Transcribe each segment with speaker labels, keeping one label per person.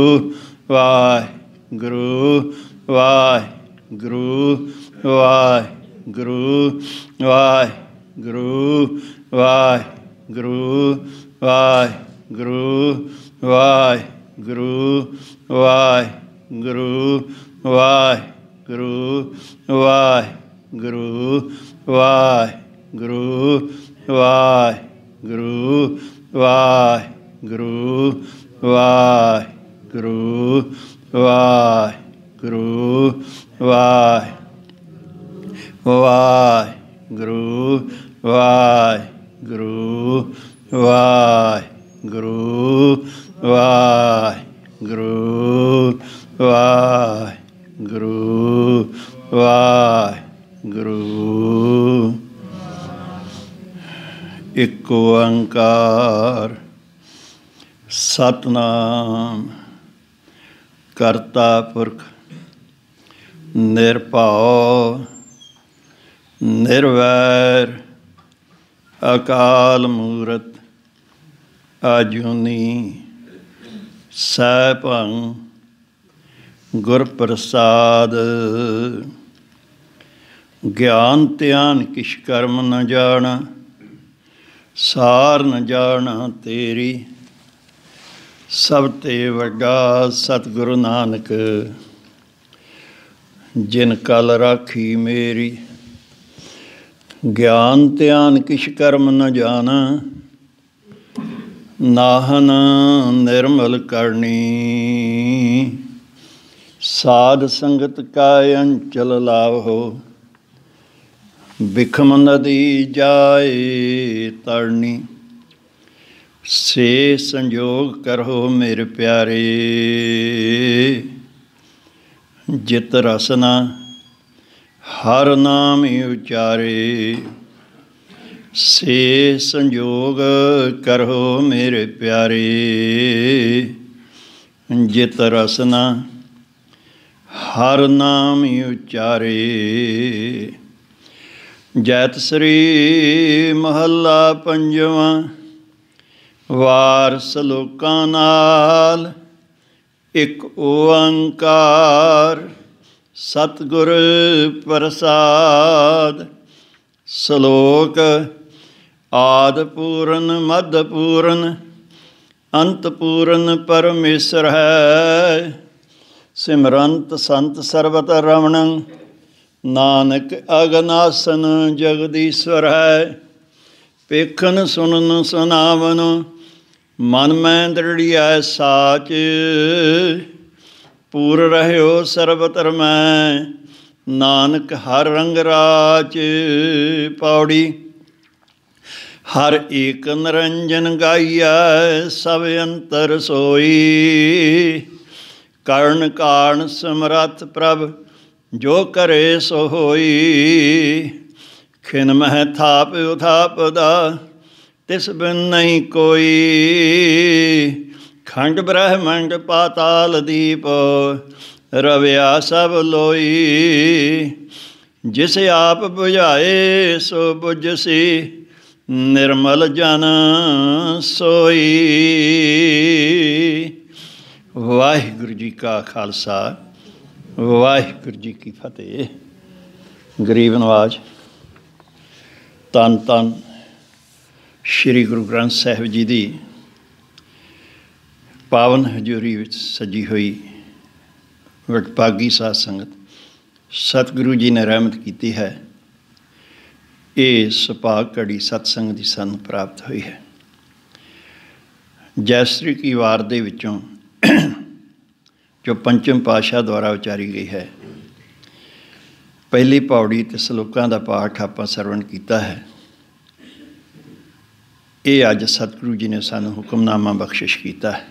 Speaker 1: ਵਾਹ ਵਾਹ ਵਾਹ ਵਾਹ ਵਾਹ ਵਾਹ ਵਾਹ ਗੁਰੂ ਗੁਰੂ ਗੁਰੂ ਗੁਰੂ ਗੁਰੂ ਗੁਰੂ ਗੁਰੂ ਵਾਹ ਗੁਰੂ ਵਾਹ ਗੁਰੂ ਵਾਹ ਗੁਰੂ ਵਾਹ ਗੁਰੂ ਵਾਹ ਗੁਰੂ ਵਾਹ ਗੁਰੂ ਵਾਹ ਗੁਰੂ ਵਾਹਿਗੁਰੂ ਵਾਹਿਗੁਰੂ ਵਾਹਿਗੁਰੂ ਵਾਹਿਗੁਰੂ ਵਾਹਿਗੁਰੂ ਵਾਹਿਗੁਰੂ ਵਾਹਿਗੁਰੂ ਵਾਹਿਗੁਰੂ ਇੱਕ ਓੰਕਾਰ ਸਤਨਾਮ ਕਰਤਾ ਪੁਰਖ ਨਿਰਭਉ ਨਿਰਵੈਰ ਅਕਾਲ ਮੂਰਤ ਅਜੂਨੀ ਸੈਭੰ ਗੁਰ ਪ੍ਰਸਾਦ ਗਿਆਨ ਧਿਆਨ ਕਿਛ ਕਰਮ ਨ ਜਾਣਾ ਸਾਰ ਨ ਜਾਣਾ ਤੇਰੀ ਸਭ ਤੇ ਵੱਡਾ ਸਤਿਗੁਰੂ ਨਾਨਕ ਜਿਨ ਕਲ ਰਾਖੀ ਮੇਰੀ ਗਿਆਨ ਧਿਆਨ ਕਿਛ ਕਰਮ ਨ ਜਾਣਾ ਨਾਹਨ ਨਿਰਮਲ ਕਰਨੀ ਸਾਧ ਸੰਗਤ ਕਾ ਅੰਚਲ ਲਾਵੋ ਬਿਖਮ ਨਦੀ ਜਾਏ ਤਰਨੀ ਸੇ ਸੰਜੋਗ ਕਰੋ ਮੇਰੇ ਪਿਆਰੇ ਜਿਤ ਰਸਨਾ ਹਰ ਨਾਮ ਉਚਾਰੇ ਸੇ ਸੰਜੋਗ ਕਰੋ ਮੇਰੇ ਪਿਆਰੇ ਜਿਤ ਰਸਨਾ ਹਰ ਨਾਮ ਉਚਾਰੇ ਜੈਤ ਸ੍ਰੀ ਮਹੱਲਾ ਪੰਜਵਾਂ ਵਾਰ ਸਲੋਕਾਂ ਨਾਲ ਇੱਕ ਓੰਕਾਰ ਸਤਗੁਰ ਪ੍ਰਸਾਦ ਸ਼ਲੋਕ ਆਦ ਪੂਰਨ ਮਦ ਪੂਰਨ ਅੰਤ ਪੂਰਨ ਪਰਮੇਸ਼ਰ ਹੈ ਸਿਮਰੰਤ ਸੰਤ ਸਰਬਤ ਰਵਣ ਨਾਨਕ ਅਗਨਾਸਨ ਜਗਦੀਸ਼ਵਰ ਹੈ ਪੇਖਨ ਸੁਨਨ ਸੁਨਾਵਨ ਮਨ ਮੈਂ ਦ੍ਰਿੜਿਆ ਸਾਚ ਪੂਰ ਰਹਿਓ ਸਰਬ ਧਰਮੈ ਨਾਨਕ ਹਰ ਰੰਗ ਰਾਚ ਪੌੜੀ ਹਰ ਏਕ ਨਰੰਜਨ ਗਾਈਐ ਸਭ ਅੰਤਰ ਸੋਈ ਕਰਨ ਕਾਰਨ ਸਮਰੱਥ ਪ੍ਰਭ ਜੋ ਕਰੇ ਸੋ ਹੋਈ ਖਿਨ ਮਹਿ ਥਾਪ ਉਥਾਪ ਦਾ ਤਿਸ ਬਿਨ ਨਹੀਂ ਕੋਈ ਖੰਡ ਬ੍ਰਹਮੰਡ ਪਾਤਾਲ ਦੀਪ ਰਵਿਆ ਸਭ ਲੋਈ ਜਿਸ ਆਪ 부ਝਾਏ ਸੋ 부ਝਸੀ ਨਿਰਮਲ ਜਨ ਸੋਈ ਵਾਹਿਗੁਰੂ ਜੀ ਕਾ ਖਾਲਸਾ ਵਾਹਿਗੁਰੂ ਜੀ ਕੀ ਫਤਿਹ ਗਰੀਬ ਨਵਾਜ ਤਨ ਤਨ ਸ੍ਰੀ ਗੁਰੂ ਗ੍ਰੰਥ ਸਾਹਿਬ ਜੀ ਦੀ ਪਾਵਨ ਹਜ਼ੂਰੀ ਵਿੱਚ ਸਜੀ ਹੋਈ ਵਡਭਾਗੀ ਸਾਧ ਸੰਗਤ ਸਤਿਗੁਰੂ ਜੀ ਨੇ ਰਹਿਮਤ ਕੀਤੀ ਹੈ ਇਹ ਕੜੀ ਸਤ ਸਤਸੰਗ ਦੀ ਸੰਨ ਪ੍ਰਾਪਤ ਹੋਈ ਹੈ ਜੈਸਰੀ ਕੀ ਵਾਰ ਦੇ ਵਿੱਚੋਂ ਜੋ ਪੰਚਮ ਪਾਸ਼ਾ ਦੁਆਰਾ ਉਚਾਰੀ ਗਈ ਹੈ ਪਹਿਲੀ ਪੌੜੀ ਤੇ ਸ਼ਲੋਕਾਂ ਦਾ ਪਾਠ ਆਪਾਂ ਸਰਵਣ ਕੀਤਾ ਹੈ ਇਹ ਅੱਜ ਸਤਿਗੁਰੂ ਜੀ ਨੇ ਸਾਨੂੰ ਹੁਕਮਨਾਮਾ ਬਖਸ਼ਿਸ਼ ਕੀਤਾ ਹੈ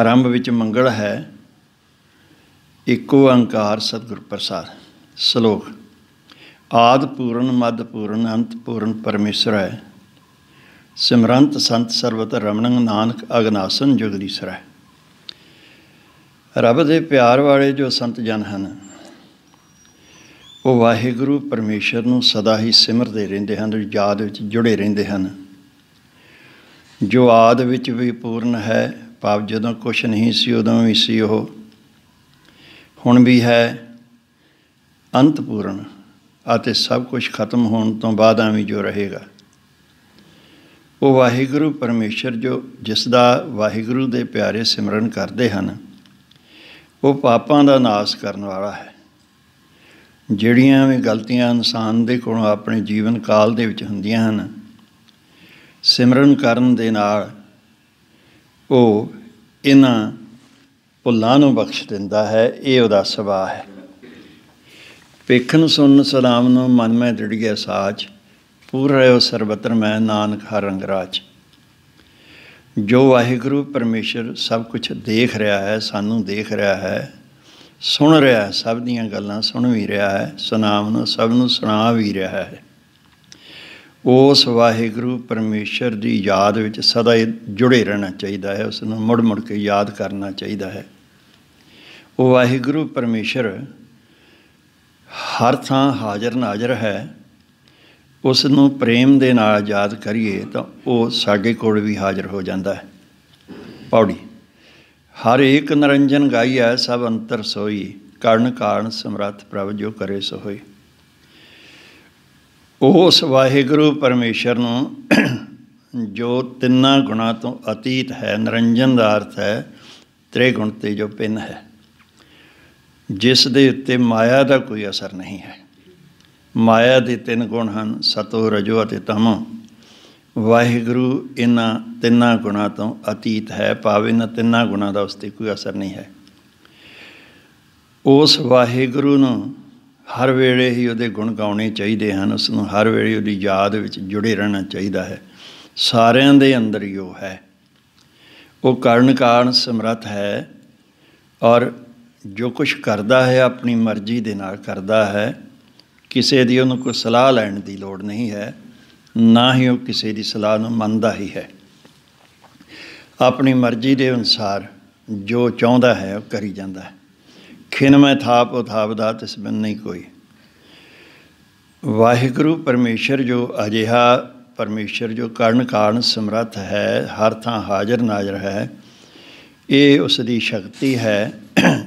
Speaker 1: ਆਰੰਭ ਵਿੱਚ ਮੰਗਲ ਹੈ ਏਕੋ ਅੰਕਾਰ ਸਤਿਗੁਰ ਪ੍ਰਸਾਦ ਸ਼ਲੋਕ ਆਦ ਪੂਰਨ ਮਦ ਪੂਰਨ ਅੰਤ ਪੂਰਨ ਪਰਮੇਸ਼ਰ ਹੈ ਸਿਮਰੰਤ ਸੰਤ ਸਰਬਤ ਰਮਣੰ ਨਾਨਕ ਅਗਨਾਸਨ ਜੁਗਦੀਸਰ ਹੈ ਰੱਬ ਦੇ ਪਿਆਰ ਵਾਲੇ ਜੋ ਸੰਤ ਜਨ ਹਨ ਉਹ ਵਾਹਿਗੁਰੂ ਪਰਮੇਸ਼ਰ ਨੂੰ ਸਦਾ ਹੀ ਸਿਮਰਦੇ ਰਹਿੰਦੇ ਹਨ ਯਾਦ ਵਿੱਚ ਜੁੜੇ ਰਹਿੰਦੇ ਹਨ ਜੋ ਆਦ ਵਿੱਚ ਵੀ ਪੂਰਨ ਹੈ ਪਾਪ ਜਦੋਂ ਕੁਝ ਨਹੀਂ ਸੀ ਉਦੋਂ ਵੀ ਸੀ ਉਹ ਹੁਣ ਵੀ ਹੈ ਅੰਤ ਪੂਰਨ ਅਤੇ ਸਭ ਕੁਝ ਖਤਮ ਹੋਣ ਤੋਂ ਬਾਅਦ ਵੀ ਜੋ ਰਹੇਗਾ ਉਹ ਵਾਹਿਗੁਰੂ ਪਰਮੇਸ਼ਰ ਜੋ ਜਿਸ ਦਾ ਵਾਹਿਗੁਰੂ ਦੇ ਪਿਆਰੇ ਸਿਮਰਨ ਕਰਦੇ ਹਨ ਉਹ ਪਾਪਾਂ ਦਾ ਨਾਸ ਕਰਨ ਵਾਲਾ ਹੈ ਜਿਹੜੀਆਂ ਵੀ ਗਲਤੀਆਂ ਇਨਸਾਨ ਦੇ ਕੋਲ ਆਪਣੇ ਜੀਵਨ ਕਾਲ ਦੇ ਵਿੱਚ ਹੁੰਦੀਆਂ ਹਨ ਸਿਮਰਨ ਕਰਨ ਦੇ ਨਾਲ ਉਹ ਇਹਨਾਂ ਭੁੱਲਾਂ ਨੂੰ ਬਖਸ਼ ਦਿੰਦਾ ਹੈ ਇਹ ਉਹਦਾ ਸੁਭਾਅ ਹੈ ਵੇਖਣ ਸੁਣਨ ਸਲਾਮ ਨੂੰ ਮਨ ਮੈਂ ਗਿਆ ਸਾਚ ਪੂਰ ਰਿਓ ਸਰਬਤਰ ਮੈਂ ਨਾਨਕ ਹਰ ਰੰਗ ਰਾਜ ਜੋ ਵਾਹਿਗੁਰੂ ਪਰਮੇਸ਼ਰ ਸਭ ਕੁਝ ਦੇਖ ਰਿਹਾ ਹੈ ਸਾਨੂੰ ਦੇਖ ਰਿਹਾ ਹੈ ਸੁਣ ਰਿਹਾ ਹੈ ਸਭ ਦੀਆਂ ਗੱਲਾਂ ਸੁਣ ਵੀ ਰਿਹਾ ਹੈ ਸੁਨਾਮ ਨੂੰ ਸਭ ਨੂੰ ਸੁਣਾ ਵੀ ਰਿਹਾ ਹੈ ਉਸ ਵਾਹਿਗੁਰੂ ਪਰਮੇਸ਼ਰ ਦੀ ਯਾਦ ਵਿੱਚ ਸਦਾ ਜੁੜੇ ਰਹਿਣਾ ਚਾਹੀਦਾ ਹੈ ਉਸ ਨੂੰ ਮੁੜ ਮੁੜ ਕੇ ਯਾਦ ਕਰਨਾ ਚਾਹੀਦਾ ਹੈ ਉਹ ਵਾਹਿਗੁਰੂ ਪਰਮੇਸ਼ਰ ਹਰ ਥਾਂ ਹਾਜ਼ਰ ਨਾਜ਼ਰ ਹੈ ਉਸ ਨੂੰ ਪ੍ਰੇਮ ਦੇ ਨਾਲ ਯਾਦ ਕਰੀਏ ਤਾਂ ਉਹ ਸਾਡੇ ਕੋਲ ਵੀ ਹਾਜ਼ਰ ਹੋ ਜਾਂਦਾ ਹੈ ਪੌੜੀ ਹਰ ਇੱਕ ਨਰੰਜਨ ਗਾਈਐ ਸਭ ਅੰਤਰ ਸੋਈ ਕਰਨ ਕਾਰਨ ਸਮਰੱਥ ਪ੍ਰਭ ਜੋ ਕਰੇ ਸੋ ਹੋਈ ਉਸ ਵਾਹਿਗੁਰੂ ਪਰਮੇਸ਼ਰ ਨੂੰ ਜੋ ਤਿੰਨਾ ਗੁਣਾ ਤੋਂ ਅਤੀਤ ਹੈ ਨਰੰਜਨ ਦਾ ਅਰਥ ਹੈ ਤ੍ਰਿਗੁਣ ਤੇ ਜੋ ਪਿੰਨ ਹੈ ਜਿਸ ਦੇ ਉੱਤੇ ਮਾਇਆ ਦਾ ਕੋਈ ਅਸਰ ਨਹੀਂ ਹੈ ਮਾਇਆ ਦੇ ਤਿੰਨ ਗੁਣ ਹਨ ਸਤੋ ਰਜੋ ਅਤੇ ਤਮੋ ਵਾਹਿਗੁਰੂ ਇਹਨਾਂ ਤਿੰਨਾਂ ਗੁਣਾ ਤੋਂ ਅਤੀਤ ਹੈ ਭਾਵੇਂ ਨਾ ਤਿੰਨਾਂ ਗੁਣਾ ਦਾ ਉਸ ਤੇ ਕੋਈ ਅਸਰ ਨਹੀਂ ਹੈ ਉਸ ਵਾਹਿਗੁਰੂ ਨੂੰ ਹਰ ਵੇਲੇ ਹੀ ਉਹਦੇ ਗੁਣ ਗਾਉਣੇ ਚਾਹੀਦੇ ਹਨ ਉਸ ਨੂੰ ਹਰ ਵੇਲੇ ਉਹਦੀ ਯਾਦ ਵਿੱਚ ਜੁੜੇ ਰਹਿਣਾ ਚਾਹੀਦਾ ਹੈ ਸਾਰਿਆਂ ਦੇ ਅੰਦਰ ਹੀ ਉਹ ਹੈ ਉਹ ਕਾਰਨ ਕਾਰਨ ਸਮਰੱਥ ਹੈ ਔਰ ਜੋ ਕੁਝ ਕਰਦਾ ਹੈ ਆਪਣੀ ਮਰਜ਼ੀ ਦੇ ਨਾਲ ਕਰਦਾ ਹੈ ਕਿਸੇ ਦੀ ਉਹਨੂੰ ਕੋਈ ਸਲਾਹ ਲੈਣ ਦੀ ਲੋੜ ਨਹੀਂ ਹੈ ਨਾ ਹੀ ਉਹ ਕਿਸੇ ਦੀ ਸਲਾਹ ਨੂੰ ਮੰਨਦਾ ਹੀ ਹੈ ਆਪਣੀ ਮਰਜ਼ੀ ਦੇ ਅਨੁਸਾਰ ਜੋ ਚਾਹੁੰਦਾ ਹੈ ਉਹ ਕਰੀ ਜਾਂਦਾ ਹੈ ਖਿਨ ਮੈਂ ਥਾਪ ਉਥਾਪ ਦਾ ਤਿਸ ਬਿਨ ਨਹੀਂ ਕੋਈ ਵਾਹਿਗੁਰੂ ਪਰਮੇਸ਼ਰ ਜੋ ਅਜਿਹਾ ਪਰਮੇਸ਼ਰ ਜੋ ਕਰਨ ਕਾਰਨ ਸਮਰੱਥ ਹੈ ਹਰ ਥਾਂ ਹਾਜ਼ਰ ਨਾਜ਼ਰ ਹੈ ਇਹ ਉਸ ਦੀ ਸ਼ਕਤੀ ਹੈ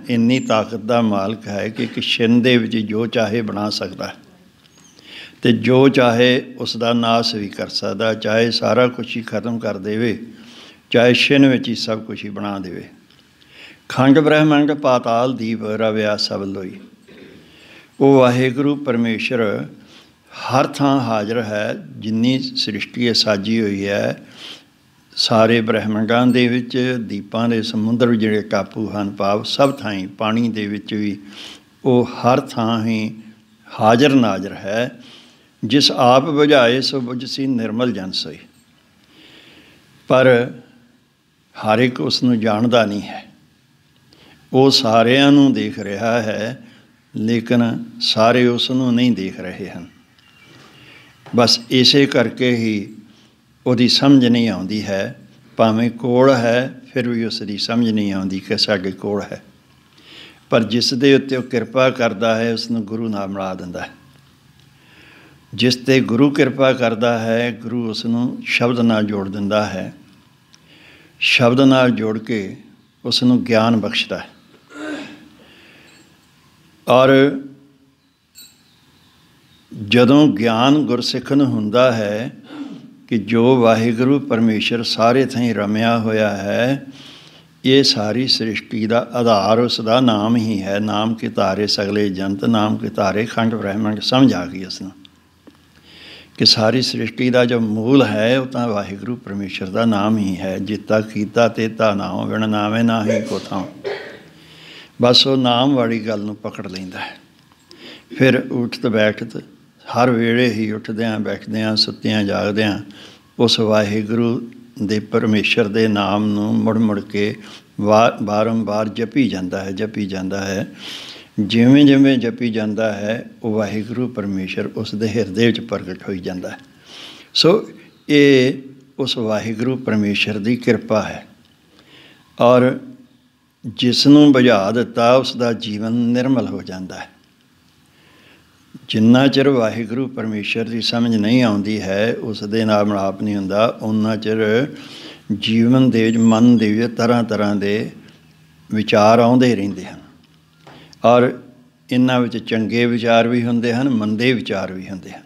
Speaker 1: ਇੰਨੀ ਤਾਕਤ ਦਾ ਮਾਲਕ ਹੈ ਕਿ ਇੱਕ ਛਿੰਦੇ ਵਿੱਚ ਜੋ ਚਾਹੇ ਬਣਾ ਸਕਦਾ ਹੈ ਤੇ ਜੋ ਚਾਹੇ ਉਸ ਦਾ ਨਾਸ ਵੀ ਕਰ ਸਕਦਾ ਚਾਹੇ ਸਾਰਾ ਕੁਝ ਹੀ ਖਤਮ ਕਰ ਦੇਵੇ ਚਾਹੇ ਛਿਨ ਵਿੱਚ ਹੀ ਸਭ ਕੁਝ ਹੀ ਬਣਾ ਦੇਵੇ ਖੰਡ ਬ੍ਰਹਮੰਡ ਪਾਤਾਲ ਦੀਪ ਰਵਿਆ ਸਭ ਲੋਈ ਉਹ ਵਾਹਿਗੁਰੂ ਪਰਮੇਸ਼ਰ ਹਰ ਥਾਂ ਹਾਜ਼ਰ ਹੈ ਜਿੰਨੀ ਸ੍ਰਿਸ਼ਟੀ ਹੈ ਸਾਜੀ ਹੋਈ ਹੈ ਸਾਰੇ ਬ੍ਰਹਮੰਡਾਂ ਦੇ ਵਿੱਚ ਦੀਪਾਂ ਦੇ ਸਮੁੰਦਰ ਜਿਹੜੇ ਕਾਪੂ ਹਨ ਪਾਪ ਸਭ ਥਾਂ ਪਾਣੀ ਦੇ ਵਿੱਚ ਵੀ ਉਹ ਹਰ ਥਾਂ ਹੀ ਹਾਜ਼ਰ ਨਾਜ਼ਰ ਹੈ ਜਿਸ ਆਪ ਬੁਝਾਏ ਸੋ ਬੁਝਸੀ ਨਿਰਮਲ ਜਨ ਸੋਈ ਪਰ ਹਰ ਇੱਕ ਉਸ ਨੂੰ ਜਾਣਦਾ ਨਹੀਂ ਹੈ ਉਹ ਸਾਰਿਆਂ ਨੂੰ ਦੇਖ ਰਿਹਾ ਹੈ ਲੇਕਿਨ ਸਾਰੇ ਉਸ ਨੂੰ ਨਹੀਂ ਦੇਖ ਰਹੇ ਹਨ ਬਸ ਇਸੇ ਕਰਕੇ ਹੀ ਉਹਦੀ ਸਮਝ ਨਹੀਂ ਆਉਂਦੀ ਹੈ ਭਾਵੇਂ ਕੋਲ ਹੈ ਫਿਰ ਵੀ ਉਸ ਦੀ ਸਮਝ ਨਹੀਂ ਆਉਂਦੀ ਕਿ ਸਾਡੇ ਕੋਲ ਹੈ ਪਰ ਜਿਸ ਦੇ ਉੱਤੇ ਉਹ ਕਿਰਪਾ ਕਰਦਾ ਹੈ ਉਸ ਨੂੰ ਗੁਰੂ ਨਾਮ ਮਿਲਾ ਦਿੰਦਾ ਹੈ ਜਿਸ ਤੇ ਗੁਰੂ ਕਿਰਪਾ ਕਰਦਾ ਹੈ ਗੁਰੂ ਉਸ ਨੂੰ ਸ਼ਬਦ ਨਾਲ ਜੋੜ ਦਿੰਦਾ ਹੈ ਸ਼ਬਦ ਨਾਲ ਜੋੜ ਕੇ ਉਸ ਨੂੰ ਗਿਆਨ ਬਖਸ਼ਦਾ ਹੈ ਔਰ ਜਦੋਂ ਗਿਆਨ ਗੁਰਸਿੱਖ ਨੂੰ ਹੁੰਦਾ ਹੈ ਕਿ ਜੋ ਵਾਹਿਗੁਰੂ ਪਰਮੇਸ਼ਰ ਸਾਰੇ ਥਾਂ ਰਮਿਆ ਹੋਇਆ ਹੈ ਇਹ ਸਾਰੀ ਸ੍ਰਿਸ਼ਟੀ ਦਾ ਆਧਾਰ ਉਸ ਦਾ ਨਾਮ ਹੀ ਹੈ ਨਾਮ ਕੇ ਤਾਰੇ ਸਗਲੇ ਜੰਤ ਨਾਮ ਕੇ ਤਾਰੇ ਖੰਡ ਬ੍ਰਹਿਮੰਡ ਸਮਝ ਆ ਗਈ ਉਸ ਨੂੰ ਕਿ ਸਾਰੀ ਸ੍ਰਿਸ਼ਟੀ ਦਾ ਜੋ ਮੂਲ ਹੈ ਉਹ ਤਾਂ ਵਾਹਿਗੁਰੂ ਪਰਮੇਸ਼ਰ ਦਾ ਨਾਮ ਹੀ ਹੈ ਜਿੱਤਾ ਕੀਤਾ ਤੇ ਤਾ ਨਾਮ ਵਿਣ ਨਾਵੇਂ ਨਾ ਹੀ ਕੋ ਥਾਂ ਬਸ ਉਹ ਨਾਮ ਵਾਲੀ ਗੱਲ ਨੂੰ ਪਕੜ ਲੈਂਦਾ ਹੈ ਫਿਰ ਉੱਠਤ ਬੈਠਤ ਹਰ ਵੇਲੇ ਹੀ ਉੱਠਦੇ ਬੈਠਦੇ ਸੁੱਤੇ ਬੈਠਦਿਆਂ ਜਾਗਦੇ ਆ ਉਸ ਵਾਹਿਗੁਰੂ ਦੇ ਪਰਮੇਸ਼ਰ ਦੇ ਨਾਮ ਨੂੰ ਮੁੜ ਮੁੜ ਕੇ ਵਾਰ ਬਾਰੰਬਾਰ ਜਪੀ ਜਾਂਦਾ ਹੈ ਜਪੀ ਜਾਂਦਾ ਹੈ ਜਿਵੇਂ ਜਿਵੇਂ ਜਪੀ ਜਾਂਦਾ ਹੈ ਉਹ ਵਾਹਿਗੁਰੂ ਪਰਮੇਸ਼ਰ ਉਸ ਦੇ ਹਿਰਦੇ ਵਿੱਚ ਪ੍ਰਗਟ ਹੋਈ ਜਾਂਦਾ ਹੈ ਸੋ ਇਹ ਉਸ ਵਾਹਿਗੁਰੂ ਪਰਮੇਸ਼ਰ ਦੀ ਕਿਰਪਾ ਹੈ ਔਰ ਜਿਸ ਨੂੰ ਬੁਝਾ ਦਿੱਤਾ ਉਸ ਦਾ ਜੀਵਨ ਨਿਰਮਲ ਹੋ ਜਾਂਦਾ ਹੈ ਜਿੰਨਾ ਚਿਰ ਵਾਹਿਗੁਰੂ ਪਰਮੇਸ਼ਰ ਦੀ ਸਮਝ ਨਹੀਂ ਆਉਂਦੀ ਹੈ ਉਸ ਦੇ ਨਾਲ ਆਪ ਨਹੀਂ ਹੁੰਦਾ ਉਹਨਾਂ ਚਿਰ ਜੀਵਨ ਦੇ ਮਨ ਦੇ ਤਰ੍ਹਾਂ ਤਰ੍ਹਾਂ ਦੇ ਵਿਚਾਰ ਆਉਂਦੇ ਰਹਿੰਦੇ ਹਨ ਔਰ ਇਹਨਾਂ ਵਿੱਚ ਚੰਗੇ ਵਿਚਾਰ ਵੀ ਹੁੰਦੇ ਹਨ ਮੰਦੇ ਵਿਚਾਰ ਵੀ ਹੁੰਦੇ ਹਨ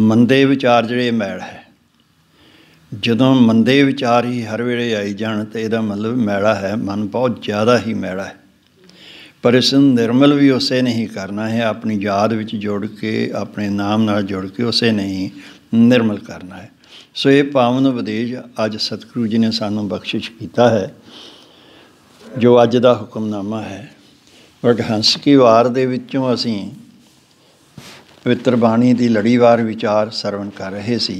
Speaker 1: ਮੰਦੇ ਵਿਚਾਰ ਜਿਹੜੇ ਮੈਲ ਹੈ ਜਦੋਂ ਮੰਦੇ ਵਿਚਾਰ ਹੀ ਹਰ ਵੇਲੇ ਆਈ ਜਾਣ ਤੇ ਇਹਦਾ ਮਤਲਬ ਮੈਲਾ ਹੈ ਮਨ ਬਹੁਤ ਜ਼ਿਆਦਾ ਹੀ ਮੈਲਾ ਹੈ ਪਰ ਇਸ ਨੂੰ ਨਿਰਮਲ ਵੀ ਉਸੇ ਨਹੀਂ ਕਰਨਾ ਹੈ ਆਪਣੀ ਯਾਦ ਵਿੱਚ ਜੋੜ ਕੇ ਆਪਣੇ ਨਾਮ ਨਾਲ ਜੋੜ ਕੇ ਉਸੇ ਨਹੀਂ ਨਿਰਮਲ ਕਰਨਾ ਹੈ ਸੋ ਇਹ ਪਾਵਨ ਵਿਦੇਸ਼ ਅੱਜ ਸਤਿਗੁਰੂ ਜੀ ਨੇ ਸਾਨੂੰ ਬਖਸ਼ਿਸ਼ ਕੀਤਾ ਹੈ ਜੋ ਅੱਜ ਦਾ ਹੁਕਮਨਾਮਾ ਹੈ ਵਡਹੰਸ ਕੀ ਵਾਰ ਦੇ ਵਿੱਚੋਂ ਅਸੀਂ ਪਵਿੱਤਰ ਬਾਣੀ ਦੀ ਲੜੀਵਾਰ ਵਿਚਾਰ ਸਰਵਣ ਕਰ ਰਹੇ ਸੀ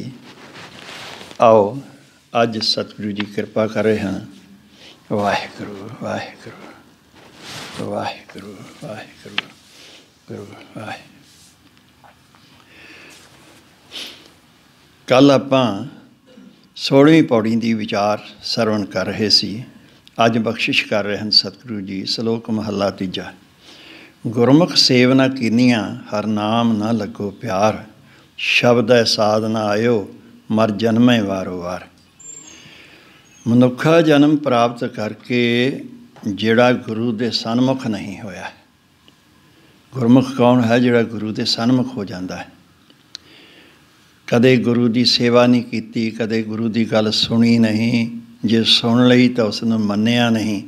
Speaker 1: ਆਓ ਅੱਜ ਸਤਿਗੁਰੂ ਜੀ ਕਿਰਪਾ ਕਰ ਰਹੇ ਹਨ ਵਾਹਿਗੁਰੂ ਵਾਹਿਗੁਰੂ ਵਾਹਿਗੁਰੂ ਵਾਹਿਗੁਰੂ ਗੁਰੂ ਵਾਹਿ ਕੱਲ ਆਪਾਂ 16ਵੀਂ ਪੌੜੀ ਦੀ ਵਿਚਾਰ ਸਰਵਣ ਕਰ ਰਹੇ ਸੀ ਅੱਜ ਬਖਸ਼ਿਸ਼ ਕਰ ਰਹੇ ਹਨ ਸਤਿਗੁਰੂ ਜੀ ਸ਼ਲੋਕ ਮਹੱਲਾ ਤੀਜਾ ਗੁਰਮੁਖ ਸੇਵਨਾ ਕੀਨੀਆਂ ਹਰ ਨਾਮ ਨਾ ਲੱਗੋ ਪਿਆਰ ਸ਼ਬਦ ਹੈ ਸਾਧਨਾ ਆਇਓ ਮਰ ਜਨਮੇ ਵਾਰੋ ਵਾਰ ਮਨੁੱਖਾ ਜਨਮ ਪ੍ਰਾਪਤ ਕਰਕੇ ਜਿਹੜਾ ਗੁਰੂ ਦੇ ਸਨਮੁਖ ਨਹੀਂ ਹੋਇਆ ਗੁਰਮੁਖ ਕੌਣ ਹੈ ਜਿਹੜਾ ਗੁਰੂ ਦੇ ਸਨਮੁਖ ਹੋ ਜਾਂਦਾ ਹੈ ਕਦੇ ਗੁਰੂ ਦੀ ਸੇਵਾ ਨਹੀਂ ਕੀਤੀ ਕਦੇ ਗੁਰੂ ਦੀ ਗੱਲ ਸੁਣੀ ਨਹੀਂ ਜੇ ਸੁਣ ਲਈ ਤਾਂ ਉਸ ਨੂੰ ਮੰਨਿਆ ਨਹੀਂ